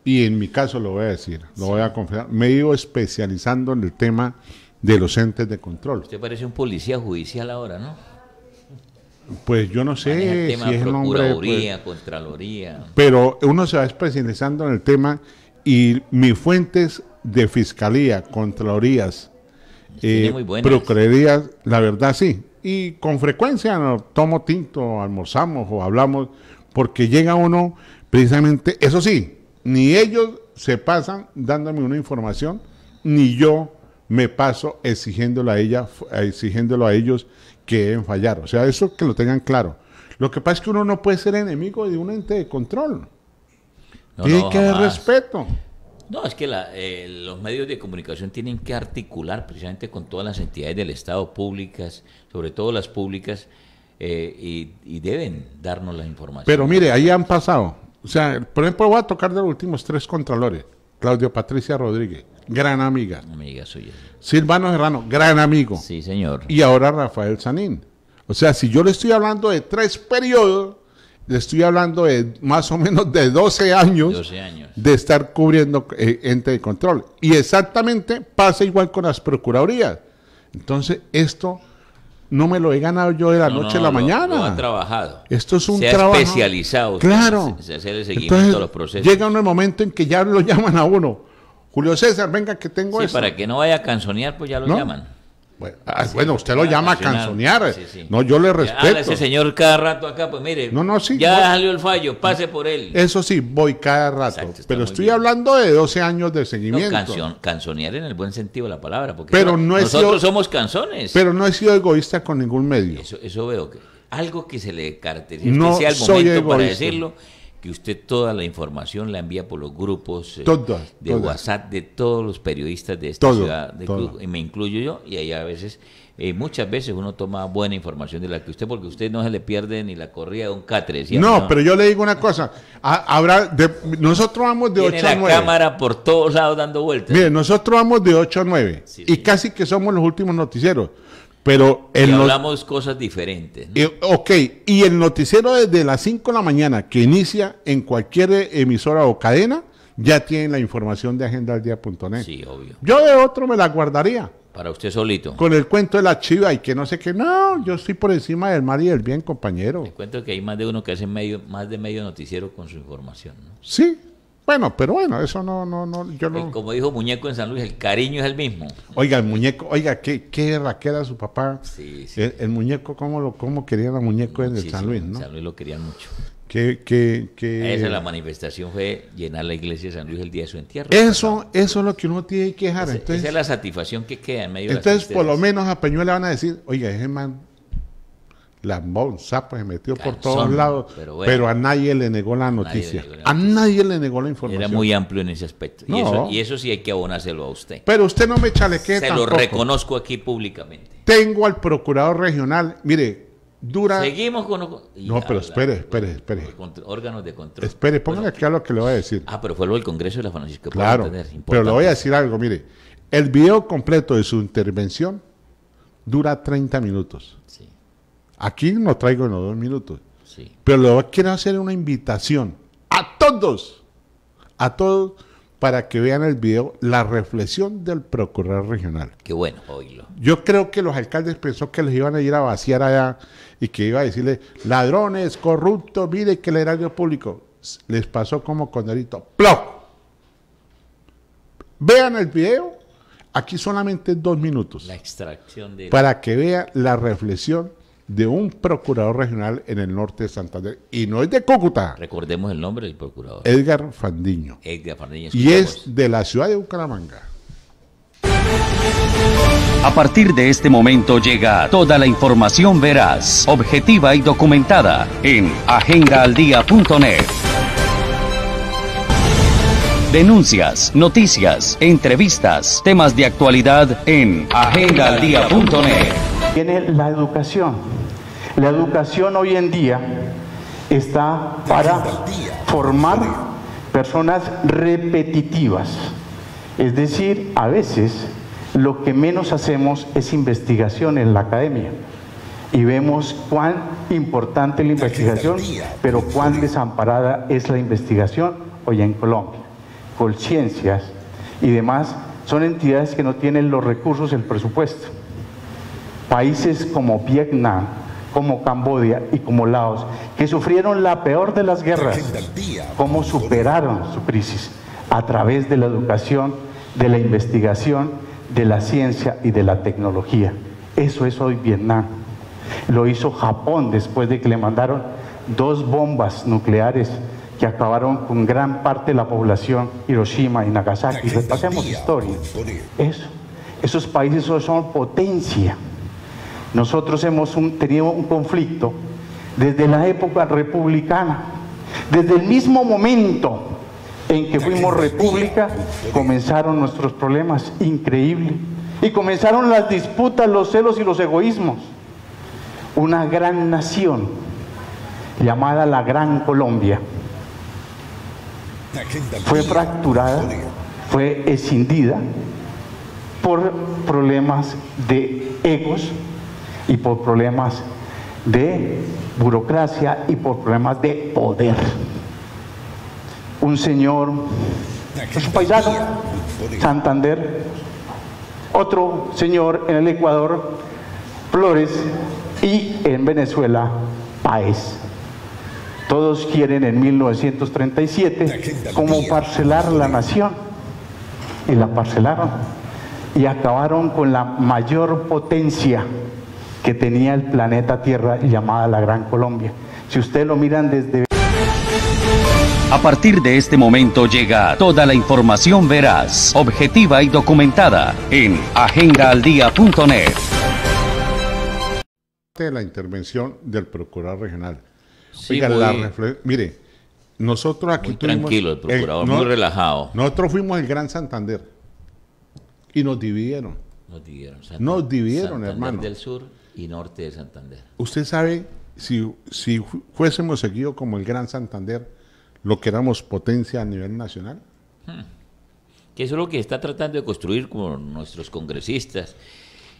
y en mi caso lo voy a decir, lo voy a confesar, me he ido especializando en el tema de los entes de control. Usted parece un policía judicial ahora, ¿no? Pues yo no sé si es el nombre. Pues. Contraloría. Pero uno se va especializando en el tema y mis fuentes de fiscalía, Contralorías, eh, la verdad sí. Y con frecuencia tomo tinto, almorzamos o hablamos, porque llega uno precisamente, eso sí, ni ellos se pasan dándome una información, ni yo me paso exigiéndolo a ella, exigiéndolo a ellos que en fallar. O sea, eso que lo tengan claro. Lo que pasa es que uno no puede ser enemigo de un ente de control. No, Tiene que haber respeto. No, es que eh, los medios de comunicación tienen que articular precisamente con todas las entidades del Estado públicas, sobre todo las públicas, eh, y, deben darnos la información. Pero mire, ahí han pasado. O sea, por ejemplo, voy a tocar de los últimos tres contralores. Claudio Patricia Rodríguez, gran amiga. Amiga suya. Silvano Serrano, gran amigo. Sí, señor. Y ahora Rafael Sanín. O sea, si yo le estoy hablando de tres periodos, le estoy hablando de más o menos de 12 años, de estar cubriendo entre eh, ente de control. Y exactamente pasa igual con las procuradurías. Entonces, esto no me lo he ganado yo de la noche a la mañana. no ha trabajado. Esto es un trabajo. especializado. Claro. Se, hace el seguimiento Entonces, los procesos. Llega un momento en que ya lo llaman a uno. Julio César, venga que tengo sí, para que no vaya a canzonear, pues ya lo llaman. Ah, bueno, usted lo ah, llama a canzonear. no, yo le respeto. ese señor cada rato acá, pues mire. No, no, sí. Ya salió el fallo, pase por él. Eso sí, voy cada rato. pero estoy hablando de 12 años de seguimiento. No, canzonear en el buen sentido de la palabra. Porque pero nosotros somos canzones. Pero no he sido egoísta con ningún medio. Eso, veo. Que, algo que se le caracteriza no soy egoísta. decirlo que usted toda la información la envía por los grupos eh, de WhatsApp de todos los periodistas de esta ciudad, y me incluyo yo, y ahí a veces, eh, muchas veces uno toma buena información de la que usted, porque usted no se le pierde ni la corrida de un catre. No, pero yo le digo una cosa, habrá nosotros vamos de 8 a 9. la cámara por todos lados dando vueltas. Mire, nosotros vamos de 8 a 9, y casi que somos los últimos noticieros pero y hablamos cosas diferentes. ok, y el noticiero desde las 5 de la mañana que inicia en cualquier emisora o cadena, ya tiene la información de agendaldía.net. Sí, obvio. Yo de otro me la guardaría. Para usted solito. Con el cuento de la chiva y que no sé qué. No, yo estoy por encima del mal y del bien, compañero. Te cuento que hay más de uno que hace medio, más de medio noticiero con su información. ¿no? Sí, bueno, pero bueno, eso no, no, no, yo no. Como dijo Muñeco en San Luis, el cariño es el mismo. Oiga, el muñeco, oiga, qué, qué raquera su papá. Sí, sí. El, muñeco, cómo lo, cómo querían a muñeco en San Luis, ¿no? En San Luis lo querían mucho. Que, que, Esa la manifestación fue llenar la iglesia de San Luis el día de su entierro. Eso, eso es lo que uno tiene que dejar. entonces, esa es la satisfacción que queda en medio entonces, Entonces, por lo menos a Peñuela van a decir, oiga, ese man Lambón, sapo, se metió por todos lados, pero, a nadie le negó la noticia. a nadie le negó la información. Era muy amplio en ese aspecto. Y, eso, sí hay que abonárselo a usted. Pero usted no me chalequee. Se lo reconozco aquí públicamente. Tengo al procurador regional, mire, dura. Seguimos con. No, pero espere, espere, espere. Órganos de control. Espere, póngale aquí algo lo que le voy a decir. Ah, pero fue lo del Congreso de la Francisco. Claro, pero le voy a decir algo, mire. El video completo de su intervención dura 30 minutos. Sí. Aquí no traigo en los dos minutos. Pero luego quiero hacer una invitación a todos, a todos, para que vean el video La reflexión del procurador regional. Qué bueno oírlo. Yo creo que los alcaldes pensó que les iban a ir a vaciar allá y que iba a decirle, ladrones, corruptos, mire que el erario público. Les pasó como conderito. ¡Ploc! Vean el video. Aquí solamente dos minutos. La extracción de... Para que vean la reflexión de un procurador regional en el norte de Santander. Y no es de Cúcuta. Recordemos el nombre del procurador. Edgar Fandiño. Edgar Fandiño. Y es de la ciudad de Bucaramanga. A partir de este momento llega toda la información veraz, objetiva y documentada en Agendaldía.net. Denuncias, noticias, entrevistas, temas de actualidad en Agendaldía.net tiene la educación. La educación hoy en día está para formar personas repetitivas. Es decir, a veces lo que menos hacemos es investigación en la academia y vemos cuán importante la investigación, pero cuán desamparada es la investigación hoy en Colombia. Colciencias y demás son entidades que no tienen los recursos, el presupuesto. Países como Vietnam, como Camboya y como Laos, que sufrieron la peor de las guerras, cómo superaron su crisis a través de la educación, de la investigación, de la ciencia y de la tecnología. Eso es hoy Vietnam. Lo hizo Japón después de que le mandaron dos bombas nucleares que acabaron con gran parte de la población Hiroshima y Nagasaki. Repasemos historia. Esos países son potencia nosotros hemos tenido un conflicto desde la época republicana, desde el mismo momento en que fuimos república, comenzaron nuestros problemas, increíbles Y comenzaron las disputas, los celos y los egoísmos. Una gran nación llamada la Gran Colombia fue fracturada, fue escindida por problemas de egos y por problemas de burocracia y por problemas de poder. Un señor, es un paisano, Santander, otro señor en el Ecuador, Flores, y en Venezuela, Paez. Todos quieren en 1937 como parcelar la nación. Y la parcelaron. Y acabaron con la mayor potencia que tenía el planeta Tierra llamada la Gran Colombia. Si ustedes lo miran desde... A partir de este momento llega toda la información veraz, objetiva y documentada en agendaaldía.net. De la intervención del procurador regional. mire, nosotros aquí muy tranquilo el procurador, muy relajado. Nosotros fuimos el Gran Santander y nos dividieron. Nos dividieron. hermano. hermano. del sur y norte de Santander. Usted sabe, si, si fuésemos seguido como el Gran Santander, lo que éramos potencia a nivel nacional. Hmm. Que eso es lo que está tratando de construir con nuestros congresistas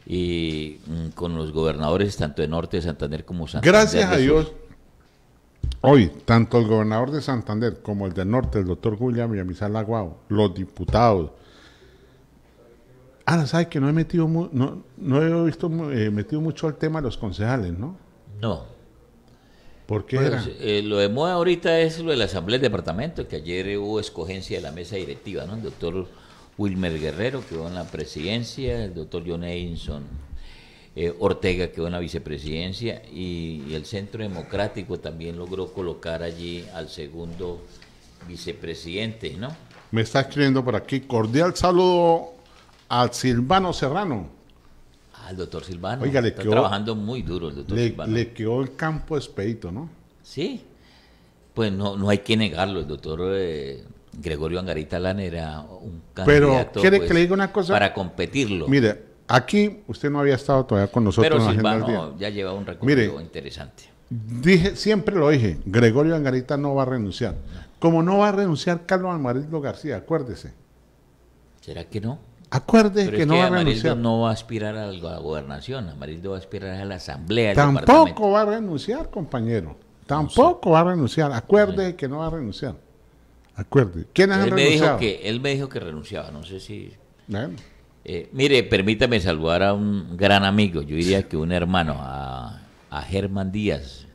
y mm, con los gobernadores tanto de norte de Santander como Santander. Gracias a Dios. Hoy, tanto el gobernador de Santander como el del norte, el doctor Julián Villamizar Aguao, los diputados, Ah, ¿sabes que no he metido, no, he visto, eh, metido mucho al tema de los concejales, no? No. ¿Por qué eh, lo de moda ahorita es lo de la Asamblea del Departamento, que ayer hubo escogencia de la mesa directiva, ¿no? El doctor Wilmer Guerrero quedó en la presidencia, el doctor John Edison eh, Ortega quedó en la vicepresidencia y, y el Centro Democrático también logró colocar allí al segundo vicepresidente, ¿no? Me está escribiendo por aquí, cordial saludo al Silvano Serrano. Al doctor Silvano. Oiga, le quedó, trabajando muy duro el doctor Silvano. Le quedó el campo espedito, ¿no? Sí. Pues no, no hay que negarlo. El doctor eh, Gregorio Angarita Lan era un candidato. Pero, ¿quiere que le pues, diga una cosa? Para competirlo. Mire, aquí usted no había estado todavía con nosotros. Pero Silvano ya lleva un recorrido interesante. Dije, siempre lo dije, Gregorio Angarita no va a renunciar. Como no va a renunciar Carlos Amarillo García, acuérdese. ¿Será que no? acuérdese que, no va a renunciar. no va a aspirar a la gobernación, Amarildo va a aspirar a la asamblea. Tampoco va a renunciar, compañero. Tampoco va a renunciar. Acuerde que no va a renunciar. Acuerde. él Me dijo que, él que renunciaba, no sé si. Eh, mire, permítame saludar a un gran amigo, yo diría que un hermano, a, a Germán Díaz.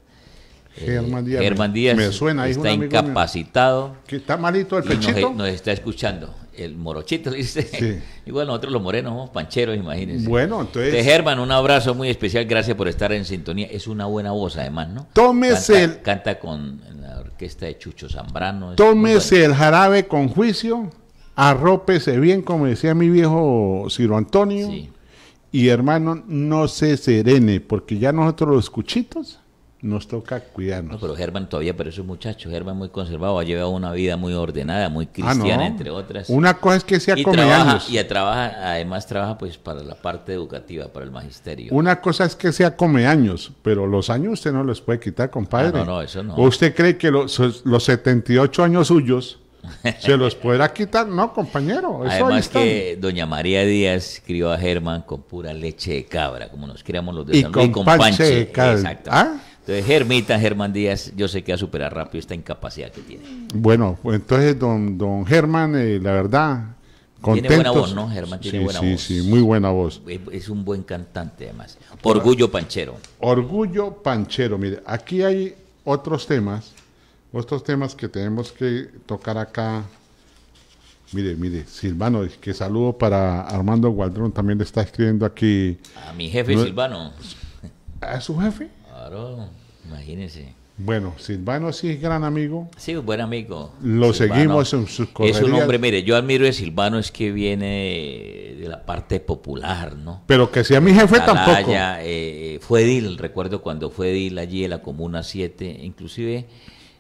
Eh, Germán Díaz. Germán Díaz me, suena, está incapacitado. Que está malito el pechito. No e, nos está escuchando el morochito, dice. Igual nosotros los morenos somos pancheros, imagínense. Bueno, entonces. De Germán, un abrazo muy especial, gracias por estar en sintonía. Es una buena voz, además, ¿no? Tómese el. Canta con la orquesta de Chucho Zambrano. Tómese el jarabe con juicio, arrópese bien, como decía mi viejo Ciro Antonio. Y hermano, no se serene, porque ya nosotros los cuchitos nos toca cuidarnos. No, pero Germán todavía, pero es un muchacho, Germán muy conservado, ha llevado una vida muy ordenada, muy ah, cristiana, entre otras. Una cosa es que sea come años y trabaja, además trabaja pues para la parte educativa, para el magisterio. Una cosa es que sea come años, pero los años usted no los puede quitar, compadre. Ah, no, no, eso no. usted cree que los, los 78 años suyos se los podrá quitar? No, compañero. además que doña María Díaz crió a Germán con pura leche de cabra, como nos criamos los de San Luis, con, con panche, de cabra. Exacto. ¿Ah? Entonces, Germita, Germán Díaz, yo sé que va a superar rápido esta incapacidad que tiene. Bueno, pues, entonces, don, don Germán, eh, la verdad, contento. Tiene buena voz, ¿no? Germán tiene buena voz. Sí, sí, muy buena voz. Es, un buen cantante, además. Orgullo Panchero. Orgullo Panchero. Mire, aquí hay otros temas, otros temas que tenemos que tocar acá. Mire, mire, Silvano, que saludo para Armando Gualdrón, también le está escribiendo aquí. A mi jefe Silvano. ¿A su jefe? Claro, imagínense. Bueno, Silvano sí es gran amigo. Sí, buen amigo. Lo seguimos en sus Es un hombre, mire, yo admiro de Silvano es que viene de la parte popular, ¿no? Pero que sea mi jefe tampoco. Eh, eh, fue Edil, recuerdo cuando fue Edil allí en la Comuna 7, inclusive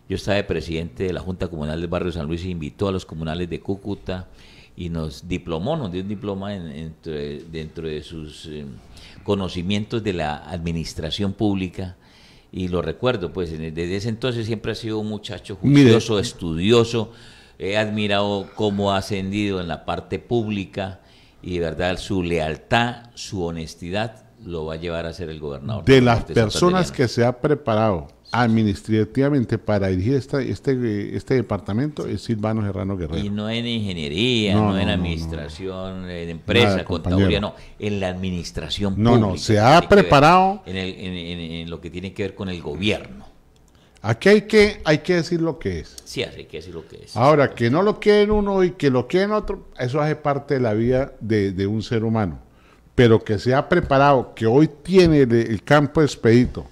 yo estaba de presidente de la Junta Comunal del Barrio San Luis e invitó a los comunales de Cúcuta, y nos diplomó, nos dio un diploma en, dentro, de, sus eh, conocimientos de la administración pública. Y lo recuerdo, pues desde ese entonces siempre ha sido un muchacho juicioso, estudioso, he admirado cómo ha ascendido en la parte pública y verdad su lealtad, su honestidad lo va a llevar a ser el gobernador. De las personas que se ha preparado administrativamente para dirigir esta, este, este departamento es Silvano Serrano Guerrero. Y no en ingeniería, no, en administración, en eh, empresa, contaduría, no, en la administración pública. No, no, se ha preparado. en, lo que tiene que ver con el gobierno. Aquí hay que, hay que decir lo que es. Sí, hay que decir lo que es. Ahora, que no lo quieren uno y que lo quieren otro, eso hace parte de la vida de, un ser humano. Pero que se ha preparado, que hoy tiene el, el campo expedito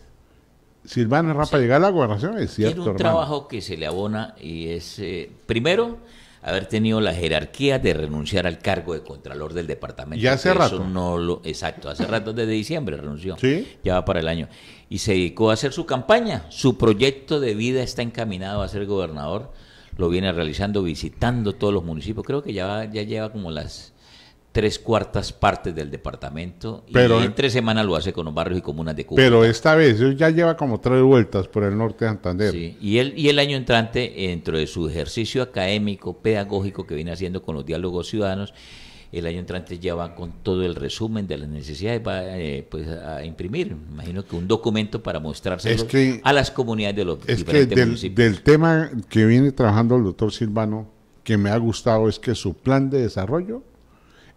Silvana Rapa sí. llegar a la gobernación es cierto. Tiene un trabajo que se le abona y es, eh, primero, haber tenido la jerarquía de renunciar al cargo de Contralor del departamento. Ya hace rato. no exacto, hace rato, desde diciembre renunció. Sí. Ya va para el año. Y se dedicó a hacer su campaña. Su proyecto de vida está encaminado a ser gobernador. Lo viene realizando, visitando todos los municipios. Creo que ya, ya lleva como las tres cuartas partes del departamento pero, en tres semanas lo hace con los barrios y comunas de Cuba. Pero esta vez ya lleva como tres vueltas por el norte de Santander. y, él, y el año entrante, dentro de su ejercicio académico, pedagógico que viene haciendo con los diálogos ciudadanos, el año entrante ya va con todo el resumen de las necesidades va, eh, pues, a imprimir, imagino que un documento para mostrarse a las comunidades de los es diferentes que Del tema que viene trabajando el doctor Silvano, que me ha gustado es que su plan de desarrollo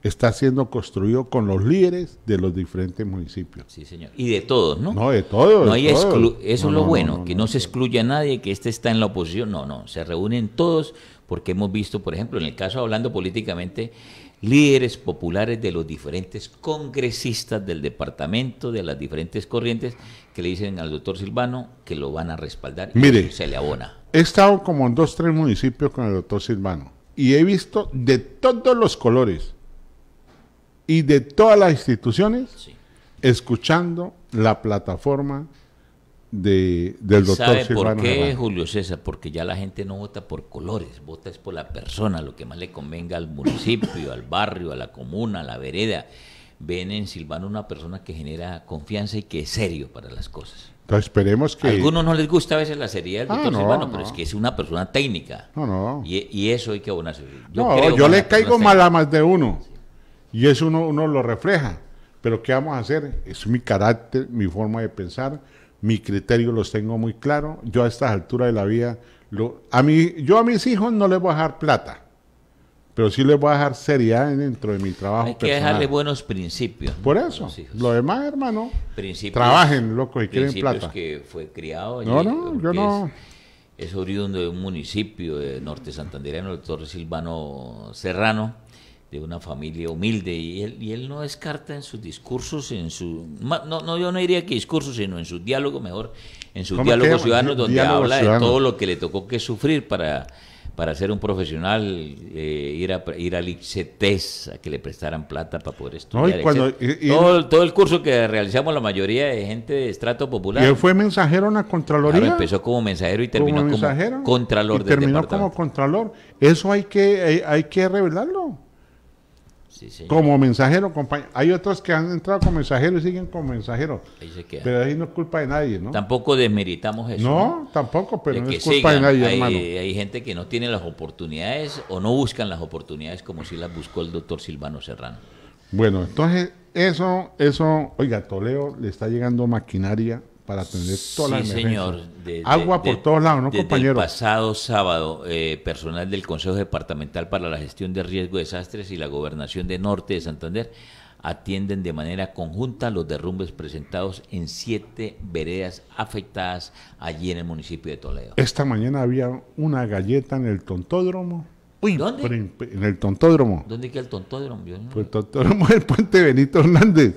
está siendo construido con los líderes de los diferentes municipios. Sí, señor. Y de todos, ¿no? No, de todos. No Eso es lo bueno, que no, se excluya a nadie, que este está en la oposición. No, no, se reúnen todos porque hemos visto, por ejemplo, en el caso hablando políticamente, líderes populares de los diferentes congresistas del departamento, de las diferentes corrientes, que le dicen al doctor Silvano que lo van a respaldar Mire, y se le abona. He estado como en dos, tres municipios con el doctor Silvano y he visto de todos los colores y de todas las instituciones escuchando la plataforma de, del doctor ¿Sabe Silvano por qué, Julio César? Porque ya la gente no vota por colores, vota es por la persona, lo que más le convenga al municipio, al barrio, a la comuna, a la vereda. Ven en Silvano una persona que genera confianza y que es serio para las cosas. esperemos que... algunos no les gusta a veces la seriedad del ah, doctor Silvano, pero es que es una persona técnica. No, no. Y, eso hay que abonarse. Yo no, yo le caigo mal a más de uno. Y eso uno, lo refleja. Pero ¿qué vamos a hacer? Es mi carácter, mi forma de pensar, mi criterio los tengo muy claro. Yo a estas alturas de la vida, a mí, yo a mis hijos no les voy a dejar plata, pero sí les voy a dejar seriedad dentro de mi trabajo. Hay que dejarle buenos principios. Por eso, lo demás, hermano, principios, trabajen, loco, y quieren plata. que fue criado. no, no, yo no. Es, oriundo de un municipio de Norte Santanderiano, el doctor Silvano Serrano de una familia humilde y él, y él no descarta en sus discursos, en su no, no yo no diría que discursos, sino en su diálogo mejor, en su diálogo ciudadano donde habla de todo lo que le tocó que sufrir para para ser un profesional, eh, ir, a, ir al ICTES a que le prestaran plata para poder estudiar. todo, el curso que realizamos la mayoría de gente de estrato popular. Y él fue mensajero en la Contraloría. empezó como mensajero y terminó como, Contralor. Y terminó como Contralor. Eso hay que, hay que revelarlo como mensajero, compañero. Hay otros que han entrado como mensajero y siguen como mensajero. pero ahí no es culpa de nadie, ¿no? Tampoco desmeritamos eso. No, tampoco, pero no es culpa de nadie, hermano. Hay gente que no tiene las oportunidades o no buscan las oportunidades como si las buscó el doctor Silvano Serrano. Bueno, entonces eso, eso, oiga, Toleo le está llegando maquinaria para atender todas sí, las Señor. Agua por todos lados, ¿no, compañero? El pasado sábado, eh, personal del Consejo Departamental para la Gestión de Riesgo de Desastres y la Gobernación de Norte de Santander atienden de manera conjunta los derrumbes presentados en siete veredas afectadas allí en el municipio de Toledo. Esta mañana había una galleta en el tontódromo. ¿Dónde? En el tontódromo. ¿Dónde queda el tontódromo? Yo El tontódromo del Puente Benito Hernández.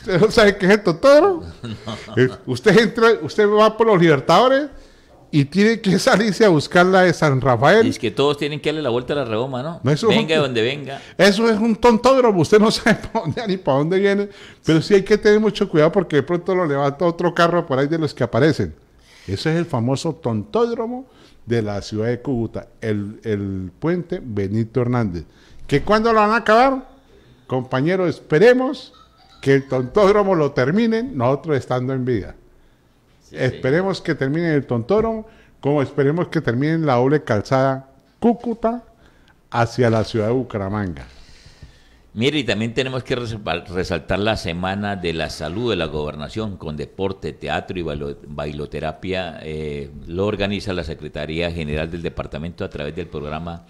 ¿Usted no sabe qué es el tontódromo? Eh, usted, entra, usted va por los libertadores y tiene que salirse a buscar la de San Rafael. Y es que todos tienen que darle la vuelta a la redoma, ¿no? venga de donde venga. Eso es un tontódromo, usted no sabe para dónde ni para dónde viene, pero sí hay que tener mucho cuidado porque de pronto lo levanta otro carro por ahí de los que aparecen. Ese es el famoso tontódromo de la ciudad de Cúcuta, el, el puente Benito Hernández. ¿Que cuándo lo van a acabar? compañero? esperemos que el tontódromo lo terminen nosotros estando en vida. esperemos que terminen el tontódromo, como esperemos que terminen la doble calzada Cúcuta hacia la ciudad de Bucaramanga. Mire, y también tenemos que resaltar la Semana de la Salud de la Gobernación con deporte, teatro y bailoterapia. Eh, lo organiza la Secretaría General del Departamento a través del programa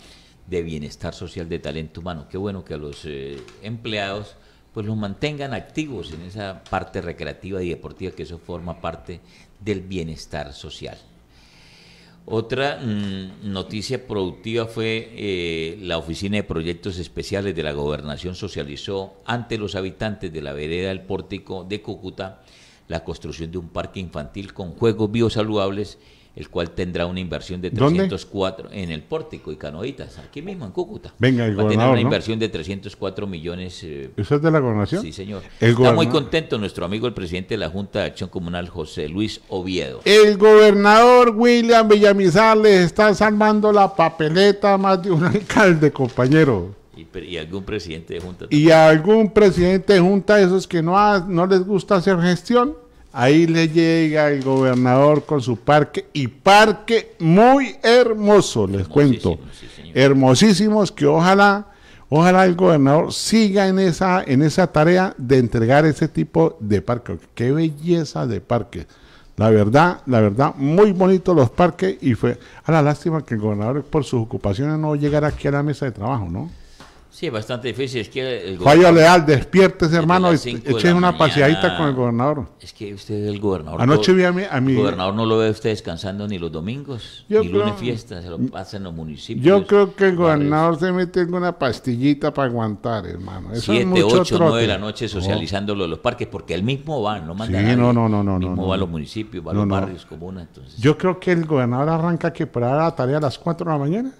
de Bienestar Social de Talento Humano. Qué bueno que a los eh, empleados pues los mantengan activos en esa parte recreativa y deportiva que eso forma parte del bienestar social. Otra mm, noticia productiva fue eh, la Oficina de Proyectos Especiales de la Gobernación socializó ante los habitantes de la vereda del Pórtico de Cúcuta la construcción de un parque infantil con juegos biosaludables el cual tendrá una inversión de 304 en el pórtico y Canoitas, aquí mismo en Cúcuta. Venga, va a tener una inversión de 304 millones. Eh, es de la gobernación? Sí, señor. Está muy contento nuestro amigo el presidente de la Junta de Acción Comunal, José Luis Oviedo. El gobernador William Villamizar les está salvando la papeleta más de un alcalde, compañero. Y, algún presidente de Junta. Y algún presidente de Junta, esos que no, no les gusta hacer gestión Ahí le llega el gobernador con su parque y parque muy hermoso, les cuento. Hermosísimos que ojalá, ojalá el gobernador siga en esa, en esa tarea de entregar ese tipo de parque. Qué belleza de parque, La verdad, la verdad, muy bonitos los parques y fue a ah, la lástima que el gobernador por sus ocupaciones no llegara aquí a la mesa de trabajo, ¿no? Sí, bastante difícil. Es que el Leal, despiértese, hermano, echen una paseadita con el gobernador. Es que usted es el gobernador. Anoche vi a mi... A el gobernador no lo ve usted descansando ni los domingos, ni creo, lunes fiestas, se lo pasa los municipios. Yo creo que el gobernador se mete en una pastillita para aguantar, hermano. Eso Siete, ocho, nueve de la noche socializándolo en los parques, porque él mismo va, no manda sí, nadie, no, no, no, no. mismo va a los municipios, va a los barrios, comunas. Entonces. Yo creo que el gobernador arranca que para la tarea a las 4 de la mañana.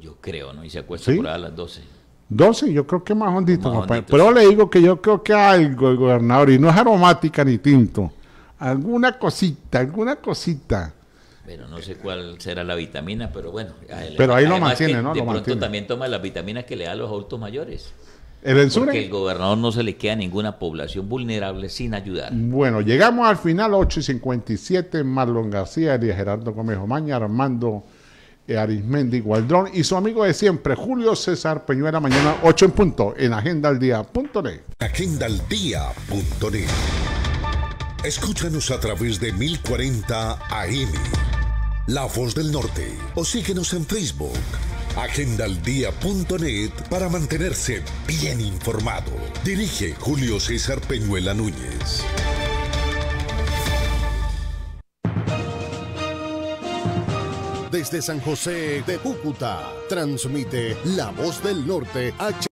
Yo creo, ¿no? Y se acuesta por a las 12. 12, yo creo que más hondito, más Pero le digo que yo creo que algo el gobernador, y no es aromática ni tinto, alguna cosita, alguna cosita. Pero no sé cuál será la vitamina, pero bueno. Pero ahí lo mantiene, ¿no? De pronto también toma las vitaminas que le da a los adultos mayores. ¿El ensure? Porque el gobernador no se le queda a ninguna población vulnerable sin ayudar. Bueno, llegamos al final, 8 y 57, Marlon García, Elías Gerardo Gómez Omaña, Armando eh, Arismendi Gualdrón y su amigo de siempre, Julio César Peñuela, mañana 8 en punto en agendaldía.net. Agendaldía.net. Escúchanos a través de 1040 AM, La Voz del Norte, o síguenos en Facebook, agendaldía.net, para mantenerse bien informado. Dirige Julio César Peñuela Núñez. Desde San José de Cúcuta, transmite La Voz del Norte H.